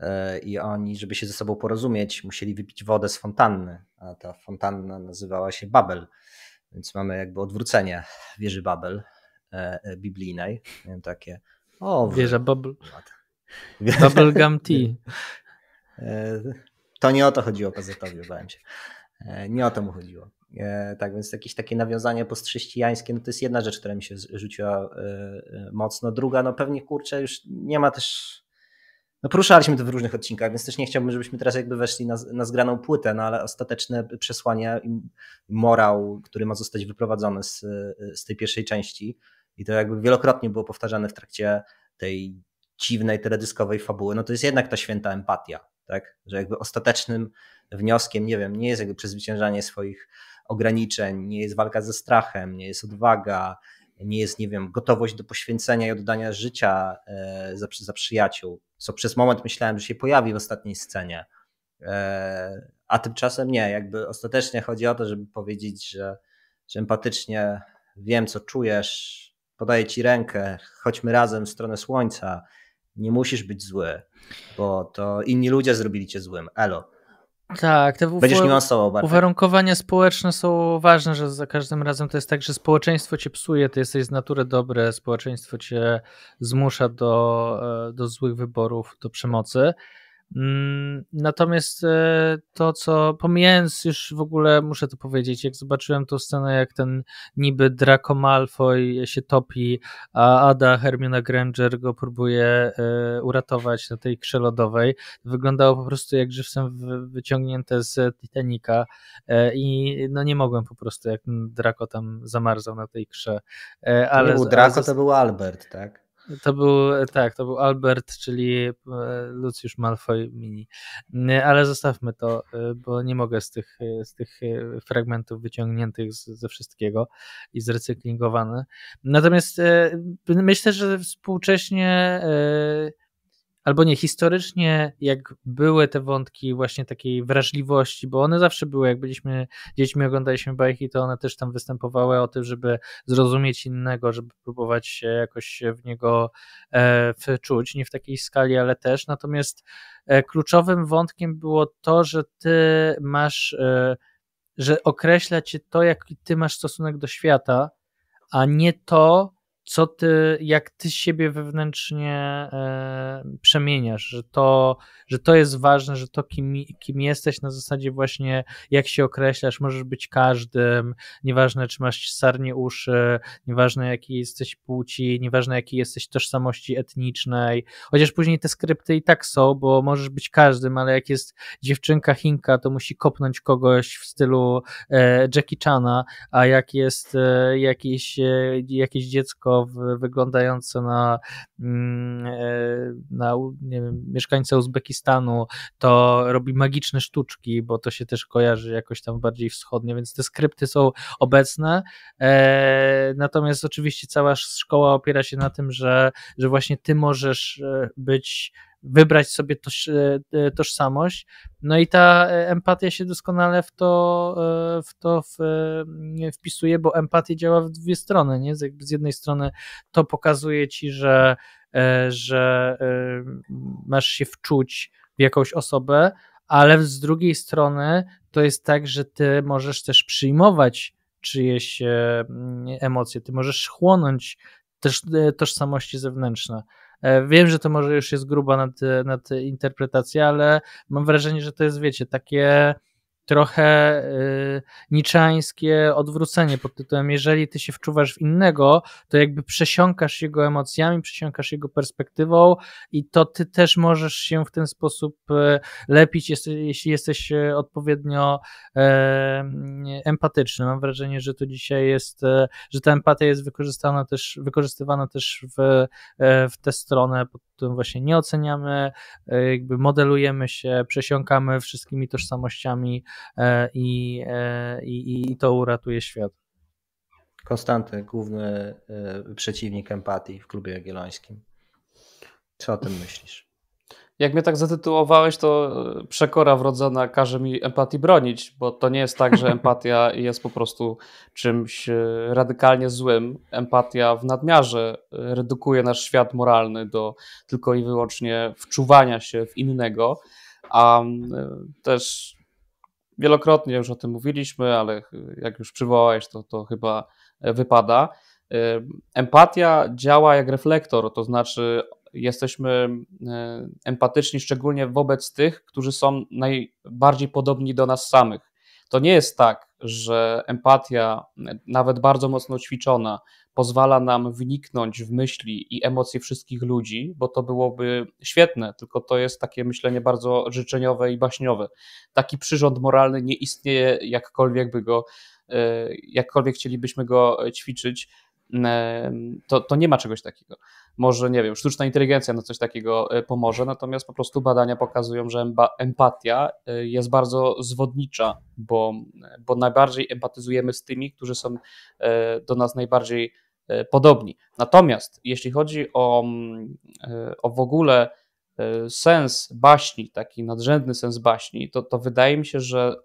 E, I oni, żeby się ze sobą porozumieć, musieli wypić wodę z fontanny, a ta fontanna nazywała się Babel. Więc mamy jakby odwrócenie wieży Babel e, e, biblijnej. Miałem takie. O, wieża Babel. [LAUGHS] Bubblegum Tea. E, to nie o to chodziło PZ-owi, obawiam się. Nie o to mu chodziło. Tak więc jakieś takie nawiązanie postchrześcijańskie, no to jest jedna rzecz, która mi się rzuciła mocno. Druga, no pewnie kurczę, już nie ma też no poruszaliśmy to w różnych odcinkach, więc też nie chciałbym, żebyśmy teraz jakby weszli na, na zgraną płytę, no ale ostateczne przesłanie, morał, który ma zostać wyprowadzony z, z tej pierwszej części i to jakby wielokrotnie było powtarzane w trakcie tej dziwnej teledyskowej fabuły, no to jest jednak ta święta empatia, tak? Że jakby ostatecznym wnioskiem, nie wiem, nie jest jakby przezwyciężanie swoich ograniczeń, nie jest walka ze strachem, nie jest odwaga, nie jest, nie wiem, gotowość do poświęcenia i oddania życia e, za, za przyjaciół co przez moment myślałem, że się pojawi w ostatniej scenie. E, a tymczasem nie, jakby ostatecznie chodzi o to, żeby powiedzieć, że, że empatycznie wiem, co czujesz, podaję ci rękę, chodźmy razem w stronę słońca, nie musisz być zły, bo to inni ludzie zrobili cię złym. Elo. Tak, te Będziesz niuansował uwarunkowania społeczne są ważne, że za każdym razem to jest tak, że społeczeństwo cię psuje, ty jesteś z natury dobre, społeczeństwo cię zmusza do, e, do złych wyborów, do przemocy, Mm, natomiast e, to, co pomijając już w ogóle, muszę to powiedzieć, jak zobaczyłem tą scenę, jak ten niby Draco Malfoy się topi, a Ada Hermiona Granger go próbuje e, uratować na tej lodowej, wyglądało po prostu jak żywcem wyciągnięte z Titanica e, i no nie mogłem po prostu, jak Draco tam zamarzał na tej krze. Ale, to nie był Draco, to był Albert, tak? To był, tak, to był Albert, czyli e, Lucius Malfoy Mini. E, ale zostawmy to, e, bo nie mogę z tych, z tych fragmentów wyciągniętych z, ze wszystkiego i zrecyklingowane. Natomiast myślę, że współcześnie albo nie, historycznie jak były te wątki właśnie takiej wrażliwości, bo one zawsze były, jak byliśmy dziećmi, oglądaliśmy bajki, to one też tam występowały o tym, żeby zrozumieć innego, żeby próbować się jakoś w niego e, wczuć, nie w takiej skali, ale też, natomiast e, kluczowym wątkiem było to, że ty masz, e, że określa cię to, jaki ty masz stosunek do świata, a nie to, co ty, jak ty siebie wewnętrznie e, przemieniasz, że to, że to jest ważne, że to kim, kim jesteś na zasadzie właśnie jak się określasz, możesz być każdym, nieważne czy masz sarnie uszy, nieważne jaki jesteś płci, nieważne jakiej jesteś tożsamości etnicznej, chociaż później te skrypty i tak są, bo możesz być każdym, ale jak jest dziewczynka Chinka, to musi kopnąć kogoś w stylu e, Jackie Chana, a jak jest e, jakieś, jakieś dziecko wyglądające na, mm, e, na wiem, mieszkańca Uzbekistanu, to robi magiczne sztuczki, bo to się też kojarzy jakoś tam bardziej wschodnie, więc te skrypty są obecne. E, natomiast oczywiście cała szkoła opiera się na tym, że, że właśnie ty możesz e, być wybrać sobie toż, e, e, tożsamość. No i ta e, empatia się doskonale w to, w to w, wpisuje, bo empatia działa w dwie strony. Nie? Z jednej strony to pokazuje ci, że, że masz się wczuć w jakąś osobę, ale z drugiej strony to jest tak, że ty możesz też przyjmować czyjeś emocje, ty możesz chłonąć też tożsamości zewnętrzne. E, wiem, że to może już jest gruba nad, nad interpretacja, ale mam wrażenie, że to jest, wiecie, takie trochę y, niczańskie odwrócenie pod tytułem, jeżeli ty się wczuwasz w innego, to jakby przesiąkasz jego emocjami, przesiąkasz jego perspektywą i to ty też możesz się w ten sposób y, lepić, jeśli jesteś y, odpowiednio empatyczny. Mam wrażenie, że to dzisiaj jest, że ta empatia jest wykorzystana też, wykorzystywana też w, w tę stronę pod którym właśnie nie oceniamy, e, jakby modelujemy się, przesiąkamy wszystkimi tożsamościami e, e, i, i, i to uratuje świat. Konstanty, główny przeciwnik empatii w klubie jagiellońskim. Co o tym myślisz? Jak mnie tak zatytułowałeś, to e, przekora wrodzona każe mi empatii bronić, bo to nie jest tak, że [LAUGHS] empatia jest po prostu czymś e, radykalnie złym. Empatia w nadmiarze e, redukuje nasz świat moralny do tylko i wyłącznie wczuwania się w innego, a też wielokrotnie już o tym mówiliśmy, ale jak już przywołałeś, to, to chyba wypada. Empatia działa jak reflektor, to znaczy jesteśmy e, empatyczni, szczególnie wobec tych, którzy są najbardziej podobni do nas samych. To nie jest tak, że empatia, nawet bardzo mocno ćwiczona, pozwala nam wniknąć w myśli i emocje wszystkich ludzi, bo to byłoby świetne, tylko to jest takie myślenie bardzo życzeniowe i baśniowe. Taki przyrząd moralny nie istnieje, jakkolwiek by go, e, jakkolwiek chcielibyśmy go ćwiczyć. E, to, to nie ma czegoś takiego może, nie wiem, sztuczna inteligencja na no coś takiego e, pomoże, natomiast po prostu badania pokazują, że empatia e, jest bardzo zwodnicza, bo, bo najbardziej empatyzujemy z tymi, którzy są e, do nas najbardziej podobni. Natomiast jeśli chodzi o, mm, o w ogóle sens baśni, taki nadrzędny sens baśni, to, to wydaje mi się, że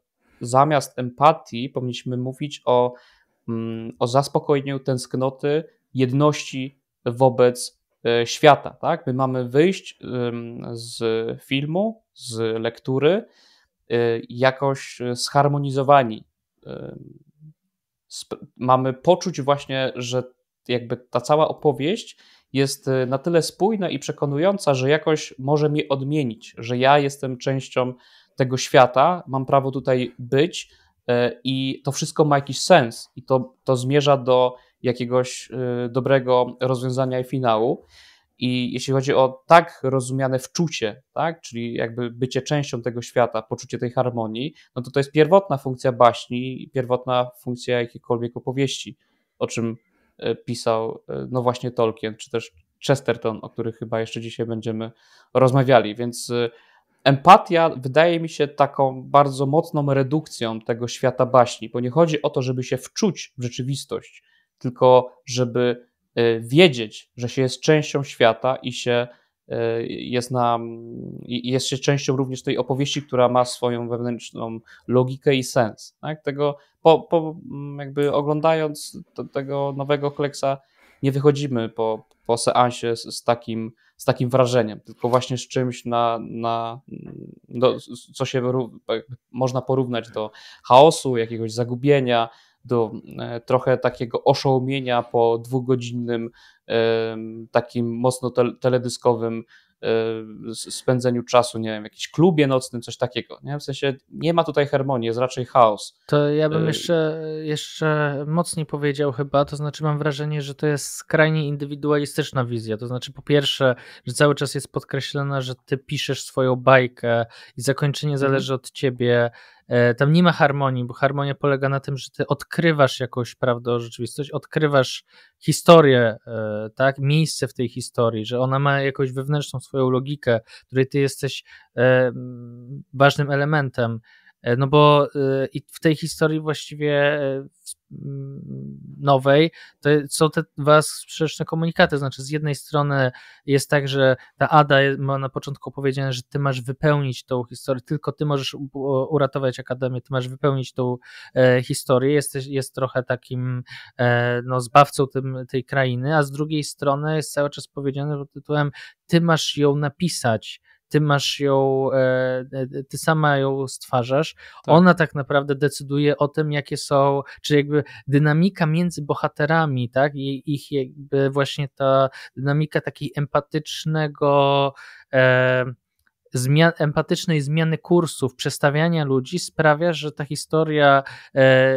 zamiast empatii powinniśmy mówić o, mm, o zaspokojeniu tęsknoty, jedności wobec e, świata. Tak? My mamy wyjść z filmu, z lektury, y, jakoś e, zharmonizowani. Mamy poczuć właśnie, że jakby ta cała opowieść jest e, na tyle spójna i przekonująca, że jakoś może mnie odmienić, że ja jestem częścią tego świata, mam prawo tutaj być i to wszystko ma jakiś sens i to, to zmierza do jakiegoś y, dobrego rozwiązania i finału. I jeśli chodzi o tak rozumiane wczucie, tak, czyli jakby bycie częścią tego świata, poczucie tej harmonii, no to to jest pierwotna funkcja baśni, pierwotna funkcja jakiejkolwiek opowieści, o czym y, pisał y, no właśnie Tolkien, czy też Chesterton, o których chyba jeszcze dzisiaj będziemy rozmawiali. Więc empatia wydaje mi się taką bardzo mocną redukcją tego świata baśni, bo nie chodzi o to, żeby się wczuć w rzeczywistość, tylko żeby e, wiedzieć, że się jest częścią świata i się e, jest, na, jest się częścią również tej opowieści, która ma swoją wewnętrzną logikę i sens. Tak? Tego, po, po jakby oglądając to, tego nowego Kleksa, nie wychodzimy po, po seansie z, z, takim, z takim wrażeniem, tylko właśnie z czymś, na, na do, co się można porównać do chaosu, jakiegoś zagubienia, do e, trochę takiego oszołomienia po dwugodzinnym, e, takim mocno teledyskowym e, spędzeniu czasu, nie wiem, jakimś klubie nocnym, coś takiego. Nie? W sensie nie ma tutaj harmonii, jest raczej chaos. To ja bym jeszcze, jeszcze mocniej powiedział chyba, to znaczy mam wrażenie, że to jest skrajnie indywidualistyczna wizja, to znaczy po pierwsze, że cały czas jest podkreślona, że ty piszesz swoją bajkę i zakończenie mhm. zależy od ciebie, E, tam nie ma harmonii, bo harmonia polega na tym, że ty odkrywasz jakąś prawdę o rzeczywistość, odkrywasz historię, e, tak, miejsce w tej historii, że ona ma jakąś wewnętrzną swoją logikę, której ty jesteś e, ważnym elementem. E, no bo e, w tej historii właściwie e, mm, nowej, to są te dwa sprzeczne komunikaty. Znaczy, z jednej strony jest tak, że ta Ada ma na początku powiedziane, że ty masz wypełnić tą historię, tylko ty możesz uratować Akademię, ty masz wypełnić tą historię. Jesteś, jest trochę takim no, zbawcą tym, tej krainy, a z drugiej strony jest cały czas powiedziane pod tytułem ty masz ją napisać ty masz ją, e, e, e, ty sama ją stwarzasz. Tak. Ona tak naprawdę decyduje o tym, jakie są, czy jakby dynamika między bohaterami, tak? I ich jakby właśnie ta dynamika takiej empatycznego, zmian, empatycznej zmiany kursów, przestawiania ludzi sprawia, że ta historia e,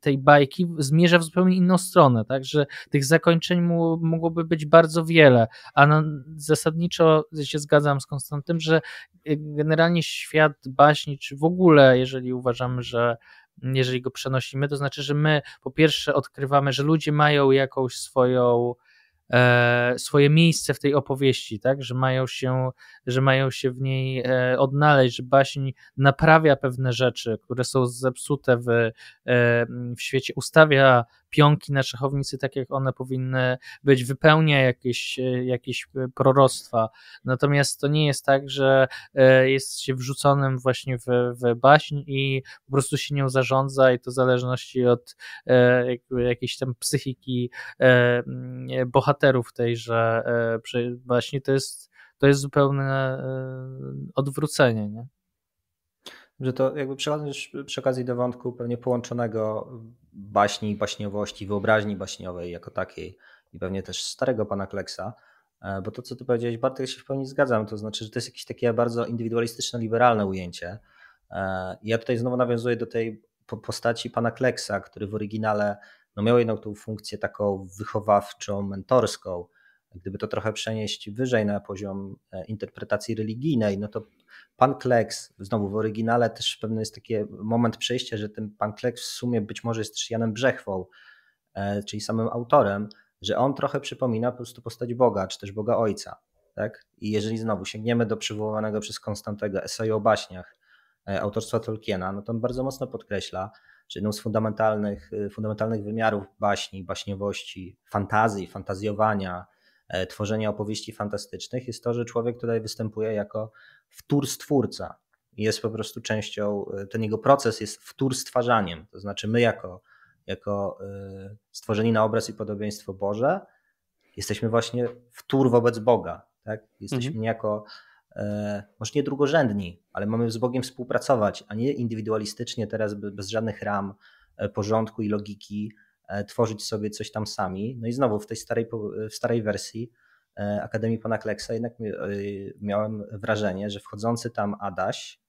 tej bajki zmierza w zupełnie inną stronę, tak, że tych zakończeń mogłoby być bardzo wiele, a zasadniczo się zgadzam z Konstantym, że e, generalnie świat baśni, czy w ogóle, jeżeli uważamy, że jeżeli go przenosimy, to znaczy, że my po pierwsze odkrywamy, że ludzie mają jakąś swoją E, swoje miejsce w tej opowieści, tak? że, mają się, że mają się w niej e, odnaleźć, że baśń naprawia pewne rzeczy, które są zepsute w, e, w świecie, ustawia pionki na szachownicy tak, jak one powinny być, wypełnia jakieś, e, jakieś e, proroctwa. Natomiast to nie jest tak, że e, jest się wrzuconym właśnie w, w baśń i po prostu się nią zarządza i to w zależności od jakiejś tam psychiki bohaterów tejże baśni. To jest, to jest zupełne odwrócenie, nie? Że to jakby przechodząc przy okazji do wątku pewnie połączonego baśni, baśniowości, wyobraźni baśniowej jako takiej i pewnie też starego pana Kleksa, e, bo to, co ty powiedziałeś, Bartek, się w pełni zgadzam. To znaczy, że to jest jakieś takie bardzo indywidualistyczne, liberalne ujęcie. E, ja tutaj znowu nawiązuję do tej postaci pana Kleksa, który w oryginale no, miał jednak tą funkcję taką wychowawczą, mentorską, Gdyby to trochę przenieść wyżej na poziom e, interpretacji religijnej, no to Pan Kleks, znowu w oryginale też pewnie jest taki moment przejścia, że ten Pan Kleks w sumie być może jest też Janem Brzechwą, e, czyli samym autorem, że on trochę przypomina po prostu postać Boga, czy też Boga Ojca. Tak? I jeżeli znowu sięgniemy do przywołanego przez Konstantego eseju o baśniach e, autorstwa Tolkiena, no to on bardzo mocno podkreśla, że jedną z fundamentalnych, fundamentalnych wymiarów baśni, baśniowości, fantazji, fantazjowania, E, tworzenia opowieści fantastycznych jest to, że człowiek tutaj występuje jako wtórstwórca. Jest po prostu częścią, e, ten jego proces jest stwarzaniem, To znaczy, my jako, jako e, stworzeni na obraz i podobieństwo Boże, jesteśmy właśnie wtór wobec Boga. Tak? Jesteśmy mhm. niejako może nie drugorzędni, ale mamy z Bogiem współpracować, a nie indywidualistycznie teraz bez żadnych ram porządku i logiki E, tworzyć sobie coś tam sami. No i znowu w tej starej, w starej wersji e, Akademii Pana Kleksa jednak e, miałem wrażenie, że wchodzący tam Adaś,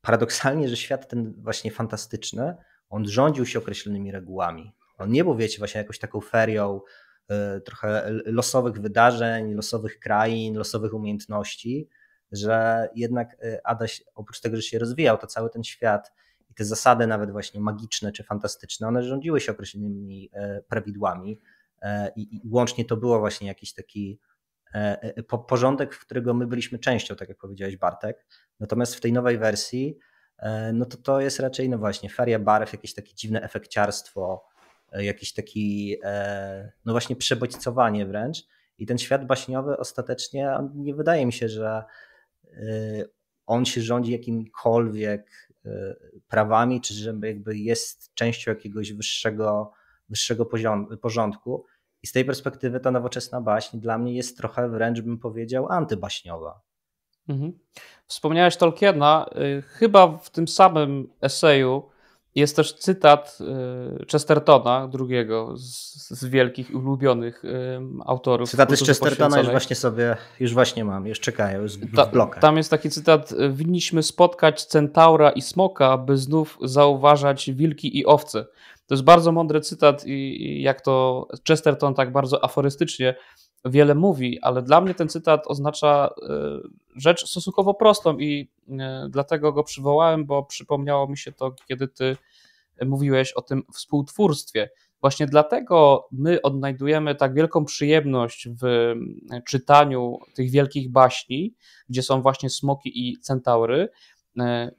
paradoksalnie, że świat ten właśnie fantastyczny, on rządził się określonymi regułami. On nie był, wiecie, właśnie jakąś taką ferią trochę losowych wydarzeń, losowych krain, losowych umiejętności, że jednak Adaś oprócz tego, że się rozwijał, to cały ten świat i te zasady, nawet właśnie magiczne czy fantastyczne, one rządziły się określonymi e, prawidłami e, i, i łącznie to było właśnie jakiś taki e, porządek, w którego my byliśmy częścią, tak jak powiedziałeś Bartek. Natomiast w tej nowej wersji, no to to jest raczej, no właśnie, feria barw, jakieś takie dziwne efekciarstwo, jakiś taki, no właśnie, przebodźcowanie wręcz. I ten świat baśniowy ostatecznie, nie wydaje mi się, że on się rządzi jakimkolwiek E, prawami, czy że jakby jest częścią jakiegoś wyższego, wyższego poziomu, porządku. I z tej perspektywy ta nowoczesna baśń dla mnie jest trochę wręcz bym powiedział antybaśniowa. Mhm. Wspomniałeś Tolkiena. Y, chyba w tym samym eseju jest też cytat y, Chestertona drugiego z, z wielkich, ulubionych autorów. Cytaty z Chestertona już właśnie sobie, już właśnie mam, już czekają, już w Ta, blokach. Tam jest taki cytat, y, winniśmy spotkać centaura i smoka, by znów zauważać wilki i owce. To jest bardzo mądry cytat i jak to Chesterton tak bardzo aforystycznie wiele mówi, ale dla mnie ten cytat oznacza e, rzecz stosunkowo prostą i e, dlatego go przywołałem, bo przypomniało mi się to, kiedy ty mówiłeś o tym współtwórstwie. Właśnie dlatego my odnajdujemy tak wielką przyjemność w e, czytaniu tych wielkich baśni, gdzie są właśnie smoki i centaury.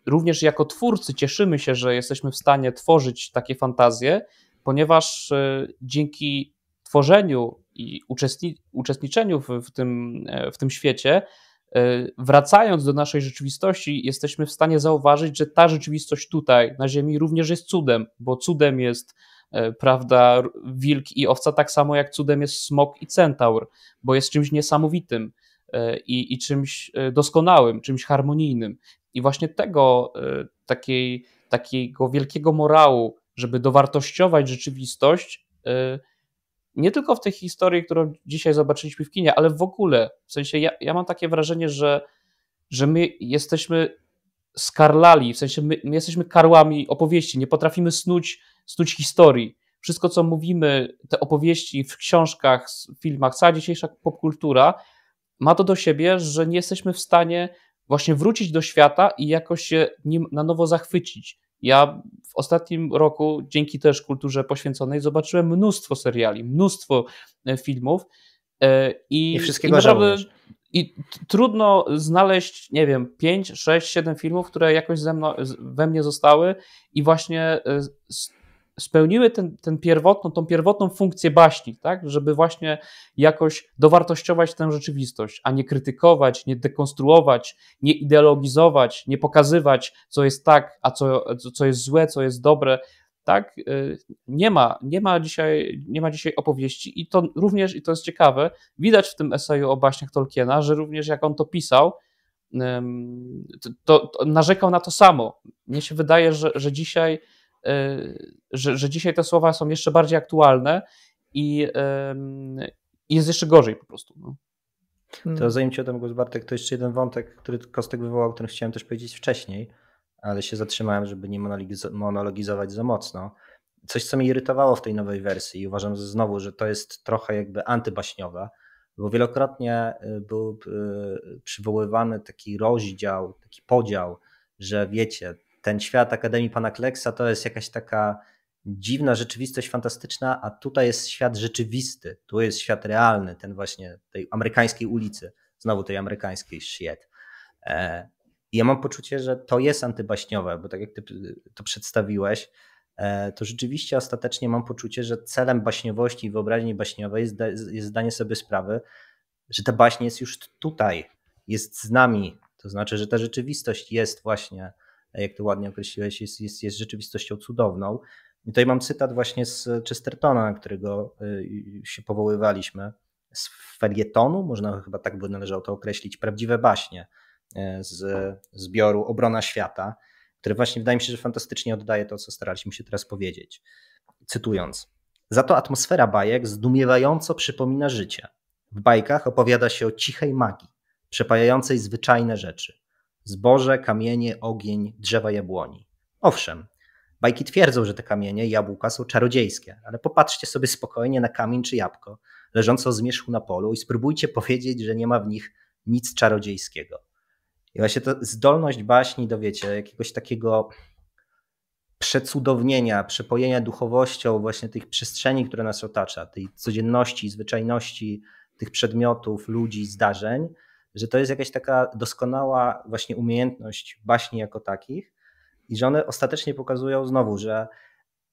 Również jako twórcy cieszymy się, że jesteśmy w stanie tworzyć takie fantazje, ponieważ dzięki tworzeniu i uczestniczeniu w, w, tym, e, w tym świecie, e, wracając do naszej rzeczywistości, jesteśmy w stanie zauważyć, że ta rzeczywistość tutaj, na Ziemi, również jest cudem, bo cudem jest e, prawda, wilk i owca, tak samo jak cudem jest smok i centaur, bo jest czymś niesamowitym i, i czymś doskonałym, czymś harmonijnym. I właśnie tego, takiej, takiego wielkiego morału, żeby dowartościować rzeczywistość, nie tylko w tej historii, którą dzisiaj zobaczyliśmy w kinie, ale w ogóle. W sensie ja, ja mam takie wrażenie, że, że my jesteśmy skarlali, w sensie my, my jesteśmy karłami opowieści, nie potrafimy snuć, snuć historii. Wszystko, co mówimy, te opowieści w książkach, w filmach, cała dzisiejsza popkultura ma to do siebie, że nie jesteśmy w stanie właśnie wrócić do świata i jakoś się nim na nowo zachwycić. Ja w ostatnim roku, dzięki też kulturze poświęconej, zobaczyłem mnóstwo seriali, mnóstwo e, filmów. E, I, I wszystkiego i naprawdę, I trudno znaleźć, nie wiem, 5, 6, 7 filmów, które jakoś ze mną, we mnie zostały i właśnie e, spełniły ten, ten pierwotną, tą pierwotną funkcję baśni, tak? żeby właśnie jakoś dowartościować tę rzeczywistość, a nie krytykować, nie dekonstruować, nie ideologizować, nie pokazywać, co jest tak, a co, co jest złe, co jest dobre. Tak? Y, nie, ma, nie, ma dzisiaj, nie ma dzisiaj opowieści i to również, i to jest ciekawe, widać w tym eseju o baśniach Tolkiena, że również jak on to pisał, to, to narzekał na to samo. Mnie się wydaje, że, że dzisiaj Y, że, że dzisiaj te słowa są jeszcze bardziej aktualne i jest jeszcze gorzej po prostu. No. Hmm. To zanim Cię o tym głos, Bartek, to jeszcze jeden wątek, który Kostek wywołał, który chciałem też powiedzieć wcześniej, ale się zatrzymałem, żeby nie monologizować za mocno. Coś, co mnie irytowało w tej nowej wersji i uważam znowu, że to jest trochę jakby antybaśniowe, bo wielokrotnie y, był y, przywoływany taki rozdział, taki podział, że wiecie, ten świat Akademii Pana Kleksa to jest jakaś taka dziwna rzeczywistość fantastyczna, a tutaj jest świat rzeczywisty, tu jest świat realny, ten właśnie tej amerykańskiej ulicy, znowu tej amerykańskiej shit. I e, ja mam poczucie, że to jest antybaśniowe, bo tak jak ty to przedstawiłeś, e, to rzeczywiście ostatecznie mam poczucie, że celem baśniowości i wyobraźni baśniowej jest, jest zdanie sobie sprawy, że ta baśń jest już tutaj, jest z nami. To znaczy, że ta rzeczywistość jest właśnie E, jak to ładnie określiłeś, jest, jest, jest rzeczywistością cudowną. I tutaj mam cytat właśnie z Chestertona, na którego y, y, się powoływaliśmy, z felietonu, można chyba tak by należało to określić, prawdziwe baśnie e, z zbioru Obrona Świata, który właśnie wydaje mi się, że fantastycznie oddaje to, co staraliśmy się teraz powiedzieć. Cytując. Za to atmosfera bajek zdumiewająco przypomina życie. W bajkach opowiada się o cichej magii, przepajającej zwyczajne rzeczy. Zboże, kamienie, ogień, drzewa jabłoni. Owszem, bajki twierdzą, że te kamienie i jabłka są czarodziejskie, ale popatrzcie sobie spokojnie na kamień czy jabłko leżące o zmierzchu na polu i spróbujcie powiedzieć, że nie ma w nich nic czarodziejskiego. I właśnie ta zdolność baśni do, wiecie, jakiegoś takiego przecudownienia, przepojenia duchowością właśnie tych przestrzeni, które nas otacza, tej codzienności, zwyczajności tych przedmiotów, ludzi, zdarzeń, że to jest jakaś taka doskonała właśnie umiejętność baśni jako takich i że one ostatecznie pokazują znowu, że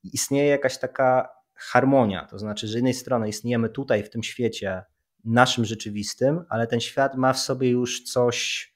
istnieje jakaś taka harmonia, to znaczy z jednej strony istniejemy tutaj w tym świecie naszym rzeczywistym, ale ten świat ma w sobie już coś,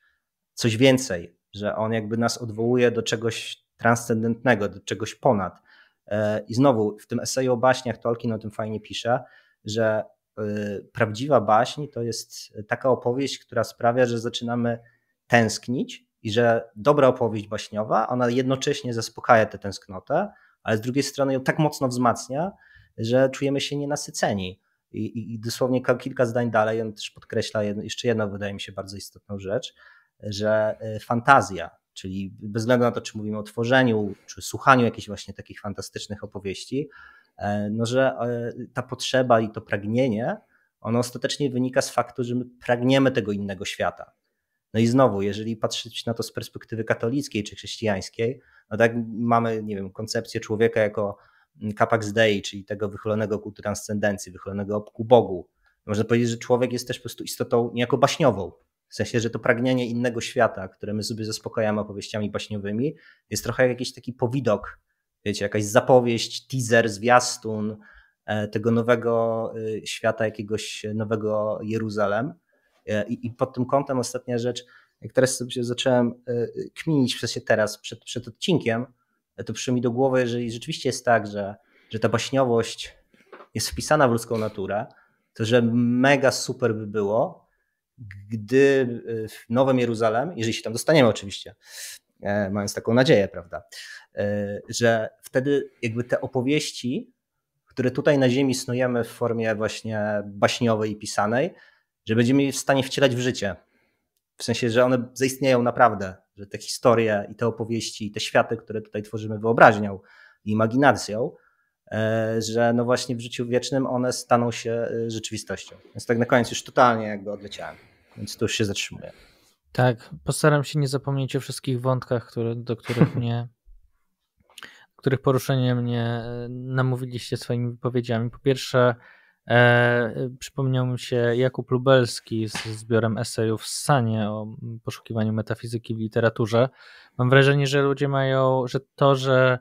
coś więcej, że on jakby nas odwołuje do czegoś transcendentnego, do czegoś ponad. E, I znowu w tym eseju o baśniach Tolkien o tym fajnie pisze, że Y, prawdziwa baśń to jest taka opowieść, która sprawia, że zaczynamy tęsknić i że dobra opowieść baśniowa, ona jednocześnie zaspokaja tę tęsknotę, ale z drugiej strony ją tak mocno wzmacnia, że czujemy się nienasyceni. I, i, i dosłownie kilka zdań dalej on też podkreśla jeszcze jedną, wydaje mi się, bardzo istotną rzecz, że y, fantazja, czyli bez względu na to, czy mówimy o tworzeniu, czy słuchaniu jakichś właśnie takich fantastycznych opowieści, E, no, że e, ta potrzeba i to pragnienie, ono ostatecznie wynika z faktu, że my pragniemy tego innego świata. No i znowu, jeżeli patrzeć na to z perspektywy katolickiej czy chrześcijańskiej, no tak mamy, nie wiem, koncepcję człowieka jako kapaks mm, dei, czyli tego wychylonego ku transcendencji, wychylonego ku Bogu. Można powiedzieć, że człowiek jest też po prostu istotą niejako baśniową. W sensie, że to pragnienie innego świata, które my sobie zaspokajamy opowieściami baśniowymi, jest trochę jakiś taki powidok wiecie, jakaś zapowiedź, teaser, zwiastun e, tego nowego e, świata, jakiegoś nowego Jeruzalem. E, I, i pod tym kątem ostatnia rzecz, jak teraz sobie się zacząłem kminić w sensie teraz przed, przed odcinkiem, to przyszło mi do głowy, jeżeli rzeczywiście jest tak, że, że ta baśniowość jest wpisana w ludzką naturę, to że mega super by było, gdy w Nowym Jeruzalem, jeżeli się tam dostaniemy oczywiście, mając taką nadzieję, prawda, E, że wtedy jakby te opowieści, które tutaj na ziemi snujemy w formie właśnie baśniowej i pisanej, że będziemy je w stanie wcielać w życie. W sensie, że one zaistnieją naprawdę, że te historie i te opowieści i te światy, które tutaj tworzymy wyobraźnią i imaginacją, e, że no właśnie w życiu wiecznym one staną się e, rzeczywistością. Więc tak na koniec już totalnie jakby odleciałem, więc tu już się zatrzymuję. Tak, postaram się nie zapomnieć o wszystkich wątkach, które, do których [LAUGHS] mnie których poruszenie mnie e, namówiliście swoimi wypowiedziami. Po pierwsze, e, przypomniał mi się Jakub Lubelski z zbiorem esejów w Sanie o poszukiwaniu metafizyki w literaturze. Mam wrażenie, że ludzie mają, że to, że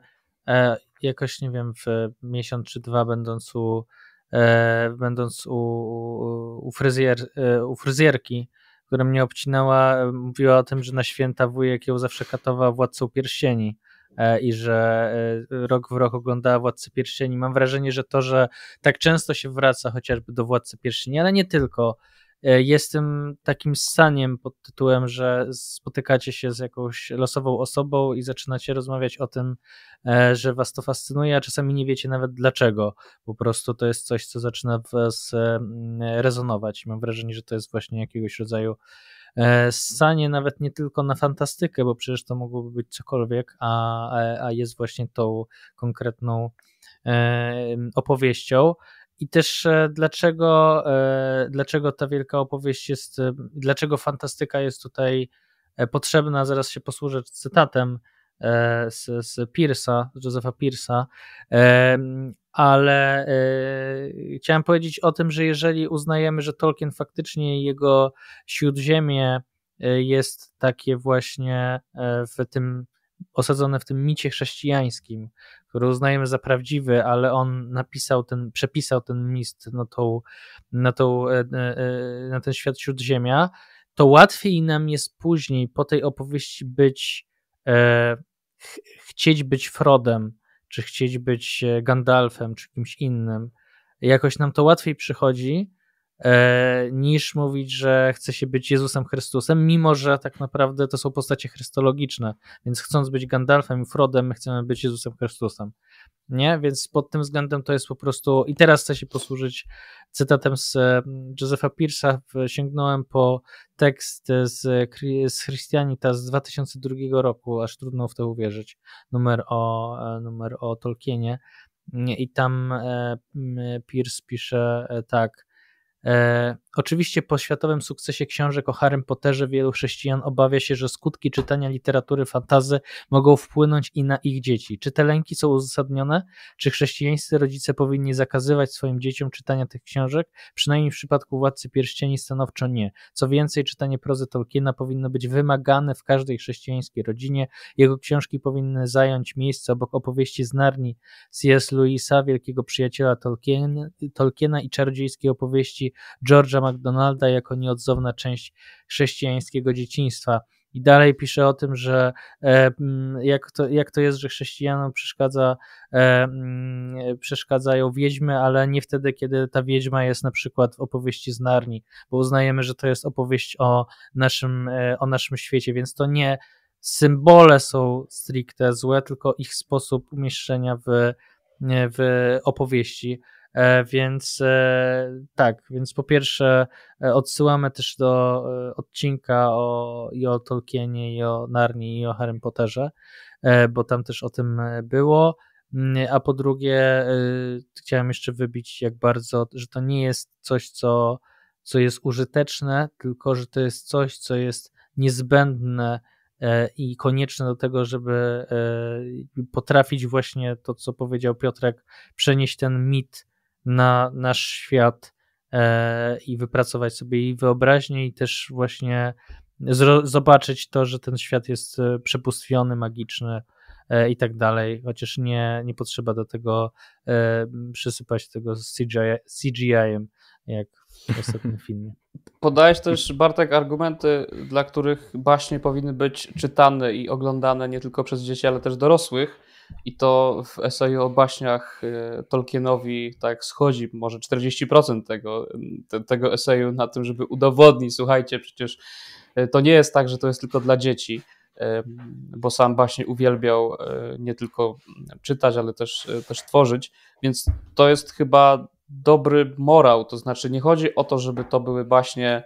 e, jakoś, nie wiem, w miesiąc czy dwa będąc u, e, będąc u, u, fryzjer, e, u fryzjerki, która mnie obcinała, mówiła o tym, że na święta wujek ją zawsze katował władcą pierścieni. E, i że e, rok w rok oglądała Władcę Pierścieni. Mam wrażenie, że to, że tak często się wraca chociażby do Władcy Pierścieni, ale nie tylko, e, jest tym takim ssaniem pod tytułem, że spotykacie się z jakąś losową osobą i zaczynacie rozmawiać o tym, że was to fascynuje, a czasami nie wiecie nawet dlaczego. Po prostu to jest coś, co zaczyna w was rezonować. Mam wrażenie, że to jest właśnie jakiegoś rodzaju E, sanie nawet nie tylko na fantastykę, bo przecież to mogłoby być cokolwiek, a, a jest właśnie tą konkretną e, opowieścią. I też e, dlaczego, dlaczego ta wielka opowieść jest, dlaczego fantastyka jest tutaj potrzebna, zaraz się posłużę cytatem z, z Pearsa, Josepha Pearsa, ale yy, chciałem powiedzieć o tym, że jeżeli uznajemy, że Tolkien faktycznie jego śródziemie y, jest takie właśnie e, w tym osadzone w tym micie chrześcijańskim, który uznajemy za prawdziwy, ale on napisał ten, przepisał ten mist na, tą, na, tą, e, e, na ten świat śródziemia, to łatwiej nam jest później po tej opowieści być, e, ch chcieć być Frodem, czy chcieć być e, Gandalfem, czy kimś innym. Jakoś nam to łatwiej przychodzi, e, niż mówić, że chce się być Jezusem Chrystusem, mimo że tak naprawdę to są postacie chrystologiczne. Więc chcąc być Gandalfem i Frodem, my chcemy być Jezusem Chrystusem. Nie? Więc pod tym względem to jest po prostu. I teraz chcę się posłużyć cytatem z e, Josepha Pierce'a. Sięgnąłem po tekst z, z Christianita z 2002 roku, aż trudno w to uwierzyć. Numer o, e, numer o Tolkienie. I tam e, Pierce pisze tak. Oczywiście po światowym sukcesie książek o Harrym Potterze wielu chrześcijan obawia się, że skutki czytania literatury fantazy mogą wpłynąć i na ich dzieci. Czy te lęki są uzasadnione? Czy chrześcijańscy rodzice powinni zakazywać swoim dzieciom czytania tych książek? Przynajmniej w przypadku Władcy Pierścieni stanowczo nie. Co więcej, czytanie prozy Tolkiena powinno być wymagane w każdej chrześcijańskiej rodzinie. Jego książki powinny zająć miejsce obok opowieści z Narni C.S. Lewisa, wielkiego przyjaciela Tolkiena i czarodziejskiej opowieści George'a McDonalda jako nieodzowna część chrześcijańskiego dzieciństwa. I dalej pisze o tym, że e, jak to, jak to jest, że chrześcijanom przeszkadza, e, przeszkadzają wiedźmy, ale nie wtedy, kiedy ta wiedźma jest na przykład w opowieści z Narni, bo uznajemy, że to jest opowieść o naszym, e, o naszym świecie, więc to nie symbole są stricte złe, tylko ich sposób umieszczenia w, w opowieści. E, więc e, tak, więc po pierwsze e, odsyłamy też do odcinka o, i o Tolkienie, i o Narni, i o Harry Potterze, bo tam też o tym było. Mm, a po drugie, chciałem jeszcze wybić, jak bardzo, że to nie jest coś, co, co jest użyteczne, tylko że to jest coś, co jest niezbędne i konieczne do tego, żeby potrafić właśnie to, co powiedział Piotrek, przenieść ten mit na nasz świat e, i wypracować sobie jej wyobraźnię i też właśnie zobaczyć to, że ten świat jest e, przepustwiony, magiczny e, i tak dalej, chociaż nie, nie potrzeba do tego przysypać tego CGI-em jak w [LAUGHS] ostatnim filmie. Podajesz też, Bartek, argumenty, dla których baśnie powinny być czytane i oglądane nie tylko przez dzieci, ale też dorosłych. I to w eseju o baśniach y, Tolkienowi tak schodzi może 40% tego, y, te, tego eseju na tym, żeby udowodnić, słuchajcie, przecież y, to nie jest tak, że to jest tylko dla dzieci, bo sam baśnie uwielbiał nie tylko czytać, ale też, też tworzyć, więc to jest chyba dobry morał, to znaczy nie chodzi o to, żeby to były baśnie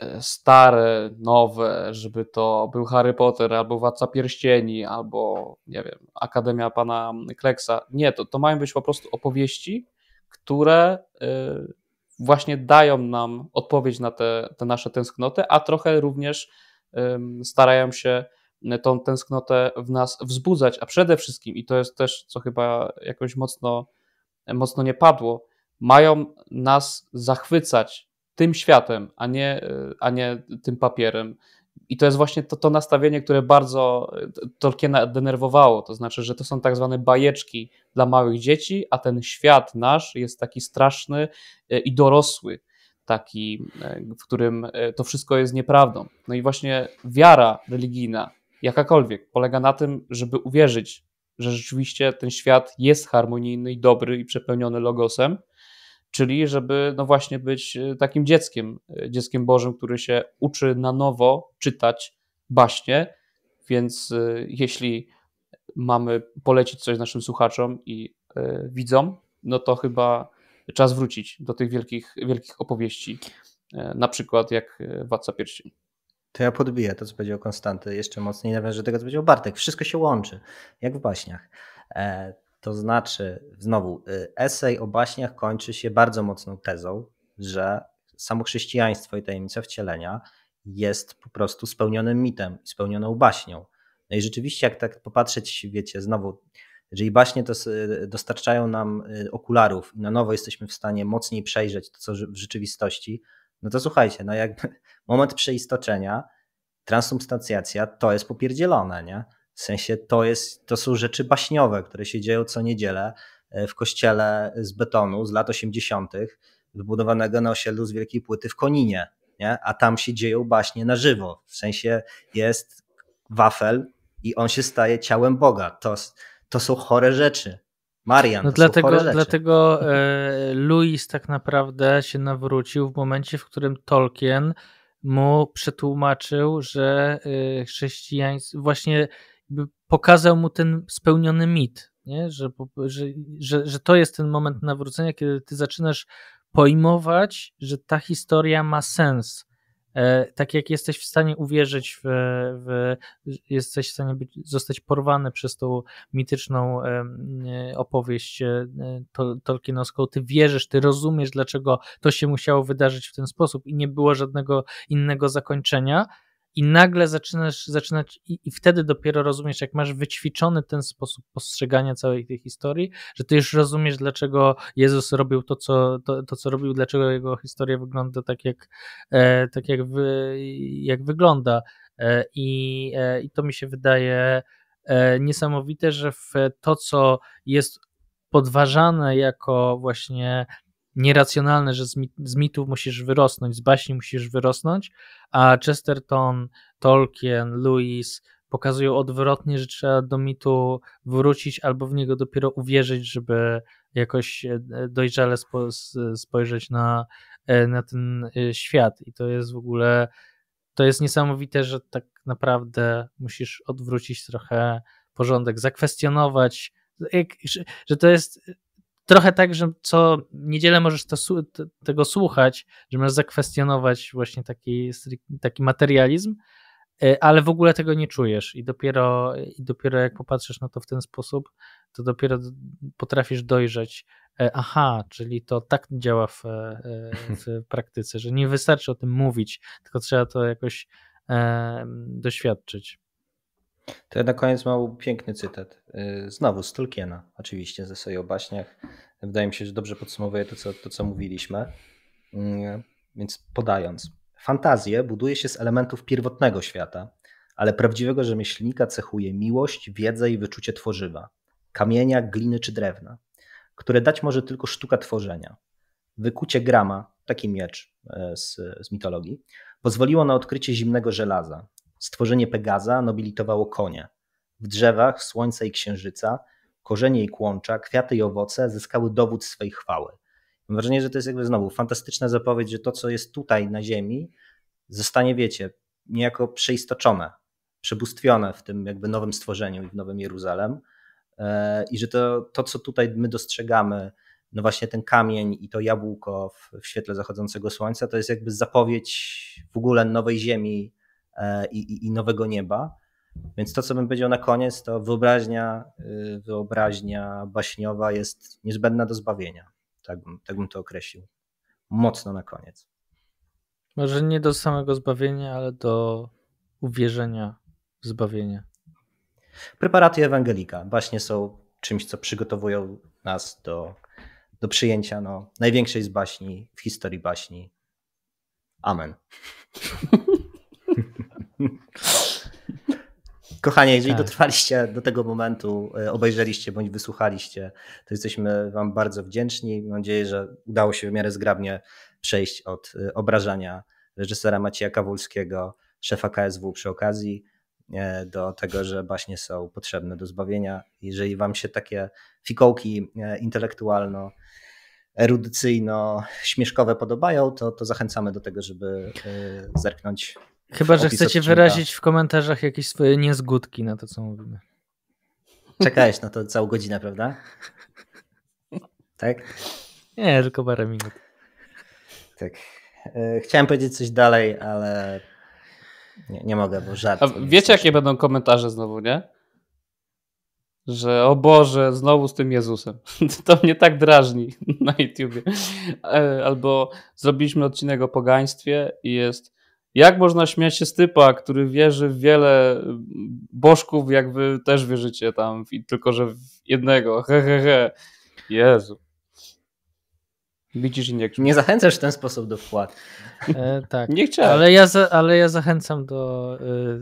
E, stare, nowe, żeby to był Harry Potter albo Władca Pierścieni albo, nie wiem, Akademia Pana Kleksa. Nie, to, to mają być po prostu opowieści, które y, właśnie dają nam odpowiedź na te, te nasze tęsknoty, a trochę również y, starają się tą tęsknotę w nas wzbudzać, a przede wszystkim, i to jest też, co chyba jakoś mocno, mocno nie padło, mają nas zachwycać tym światem, a nie, e, a nie tym papierem. I to jest właśnie to, to nastawienie, które bardzo e, Tolkiena denerwowało. To znaczy, że to są tak zwane bajeczki dla małych dzieci, a ten świat nasz jest taki straszny e, i dorosły, taki, w którym to wszystko jest nieprawdą. No i właśnie wiara religijna, jakakolwiek, polega na tym, żeby uwierzyć, że rzeczywiście ten świat jest harmonijny i dobry i przepełniony logosem, czyli żeby no właśnie być e, takim dzieckiem, e, dzieckiem Bożym, który się uczy na nowo czytać baśnie, więc e, jeśli mamy polecić coś naszym słuchaczom i widzom, no to chyba czas wrócić do tych wielkich, wielkich opowieści, na przykład jak Władca Pierścieni. To ja podbiję to, co powiedział Konstanty, jeszcze mocniej nawiążę do tego, co powiedział Bartek. Wszystko się łączy, jak w baśniach. To znaczy, znowu, y, esej o baśniach kończy się bardzo mocną tezą, że samo chrześcijaństwo i tajemnica wcielenia jest po prostu spełnionym mitem, spełnioną baśnią. No i rzeczywiście, jak tak popatrzeć, wiecie, znowu, jeżeli baśnie to y, dostarczają nam y, okularów i na nowo jesteśmy w stanie mocniej przejrzeć to, co w rzeczywistości, no to słuchajcie, no jakby [LAUGHS] moment przeistoczenia, transubstancjacja to jest popierdzielone, nie? W sensie to, jest, to są rzeczy baśniowe, które się dzieją co niedzielę e, w kościele z betonu z lat 80., wybudowanego na osiedlu z wielkiej płyty w Koninie. Nie? A tam się dzieją baśnie na żywo. W sensie jest wafel i on się staje ciałem Boga. To, to są chore rzeczy. Marian. No dlatego dlatego e, Louis tak naprawdę się nawrócił w momencie, w którym Tolkien mu przetłumaczył, że e, chrześcijaństwo, właśnie pokazał mu ten spełniony mit, nie? Że, że, że, że to jest ten moment nawrócenia, kiedy ty zaczynasz pojmować, że ta historia ma sens. E, tak jak jesteś w stanie uwierzyć, w, w, jesteś w stanie być, zostać porwany przez tą mityczną opowieść e, Tolkienowską, ty wierzysz, ty rozumiesz, dlaczego to się musiało wydarzyć w ten sposób i nie było żadnego innego zakończenia, i nagle zaczynasz zaczynać, i, i, wtedy dopiero rozumiesz, jak masz wyćwiczony ten sposób postrzegania całej tej historii, że ty już rozumiesz, dlaczego Jezus robił to, co, to, to co robił, dlaczego jego historia wygląda tak, jak, e, tak jak, wy, jak wygląda. E, i, e, I to mi się wydaje e, niesamowite, że w to, co jest podważane jako właśnie nieracjonalne, że z mitów musisz wyrosnąć, z baśni musisz wyrosnąć, a Chesterton, Tolkien, Lewis pokazują odwrotnie, że trzeba do mitu wrócić albo w niego dopiero uwierzyć, żeby jakoś e, dojrzale spo, spojrzeć na, e, na ten e, świat. I to jest w ogóle, to jest niesamowite, że tak naprawdę musisz odwrócić trochę porządek, zakwestionować, że to jest trochę tak, że co niedzielę możesz to, tego słuchać, że możesz zakwestionować właśnie taki, taki materializm, y, ale w ogóle tego nie czujesz i dopiero, i dopiero jak popatrzysz na to w ten sposób, to dopiero potrafisz dojrzeć, y, aha, czyli to tak działa w, y, w [LAUGHS] praktyce, że nie wystarczy o tym mówić, tylko trzeba to jakoś doświadczyć. To ja na koniec mam piękny cytat. Y, znowu z Tolkiena, oczywiście, ze swojej o baśniach. Wydaje mi się, że dobrze podsumowuje to, co, to, co mówiliśmy. Y, więc podając. Fantazję buduje się z elementów pierwotnego świata, ale prawdziwego rzemieślnika cechuje miłość, wiedza i wyczucie tworzywa, kamienia, gliny czy drewna, które dać może tylko sztuka tworzenia. Wykucie grama, taki miecz y, z, z mitologii, pozwoliło na odkrycie zimnego żelaza, Stworzenie Pegaza nobilitowało konie. W drzewach, słońca i księżyca, korzenie i kłącza, kwiaty i owoce zyskały dowód swej chwały. Mam wrażenie, że to jest jakby znowu fantastyczna zapowiedź, że to, co jest tutaj na ziemi, zostanie, wiecie, niejako przeistoczone, przebóstwione w tym jakby nowym stworzeniu i w Nowym Jeruzalem. E, I że to, to co tutaj my dostrzegamy, no właśnie ten kamień i to jabłko w, w świetle zachodzącego słońca, to jest jakby zapowiedź w ogóle nowej ziemi, E, i, i nowego nieba. Więc to, co bym powiedział na koniec, to wyobraźnia, y, wyobraźnia baśniowa jest niezbędna do zbawienia. Tak bym, tak bym to określił. Mocno na koniec. Może nie do samego zbawienia, ale do uwierzenia w zbawienie. Preparaty Ewangelika właśnie są czymś, co przygotowują nas do, do przyjęcia no, największej z baśni w historii baśni. Amen. [LAUGHS] Kochanie, jeżeli tak. dotrwaliście do tego momentu, e, obejrzeliście bądź wysłuchaliście, to jesteśmy Wam bardzo wdzięczni. Mam nadzieję, że udało się w miarę zgrabnie przejść od e, obrażania reżysera Macieja Kawulskiego, szefa KSW przy okazji, e, do tego, że baśnie są potrzebne do zbawienia. Jeżeli Wam się takie fikołki intelektualno erudycyjno-śmieszkowe podobają, to, to zachęcamy do tego, żeby zerknąć Chyba, że chcecie odcinka. wyrazić w komentarzach jakieś swoje niezgódki na to, co mówimy. Czekałeś na to całą godzinę, prawda? Tak? Nie, tylko parę minut. Tak. E, chciałem powiedzieć coś dalej, ale nie, nie mogę, bo żart. A wiecie, jakie będą komentarze znowu, nie? Że o Boże, znowu z tym Jezusem. [LAUGHS] To mnie tak drażni na YouTubie. E, albo zrobiliśmy odcinek o pogaństwie i jest jak można śmiać się z typa, który wierzy w wiele y, bożków, jak wy też wierzycie tam, tylko że w jednego. [LAUGHS] He, he, he. Jezu. Widzisz nie Nie zachęcasz w ten sposób do wpłat. E, tak. nie chciałem. Ale ja, za, ale ja zachęcam do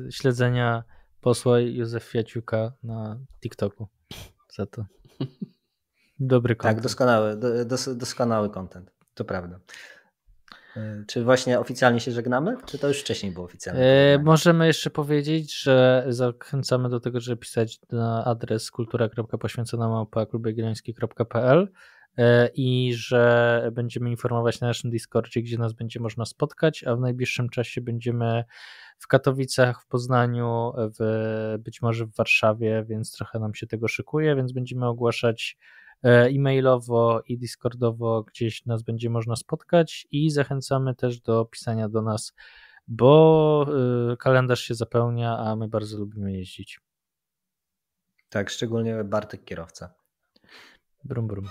y, śledzenia posła Józefa Fiaciuka na TikToku. Za to. [LAUGHS] Dobry tak, kontent. Tak, doskonały, do, dos, doskonały kontent. To prawda. E, czy właśnie oficjalnie się żegnamy, czy to już wcześniej było oficjalne? E, możemy jeszcze powiedzieć, że zachęcamy do tego, żeby pisać na adres kultura.poświęcona.klubiegiloński.pl e, i że będziemy informować na naszym Discordzie, gdzie nas będzie można spotkać, a w najbliższym czasie będziemy w Katowicach, w Poznaniu, w, być może w Warszawie, więc trochę nam się tego szykuje, więc będziemy ogłaszać E, e-mailowo i discordowo gdzieś nas będzie można spotkać i zachęcamy też do pisania do nas, bo e, kalendarz się zapełnia, a my bardzo lubimy jeździć. Tak, szczególnie Bartek kierowca. Brum, brum.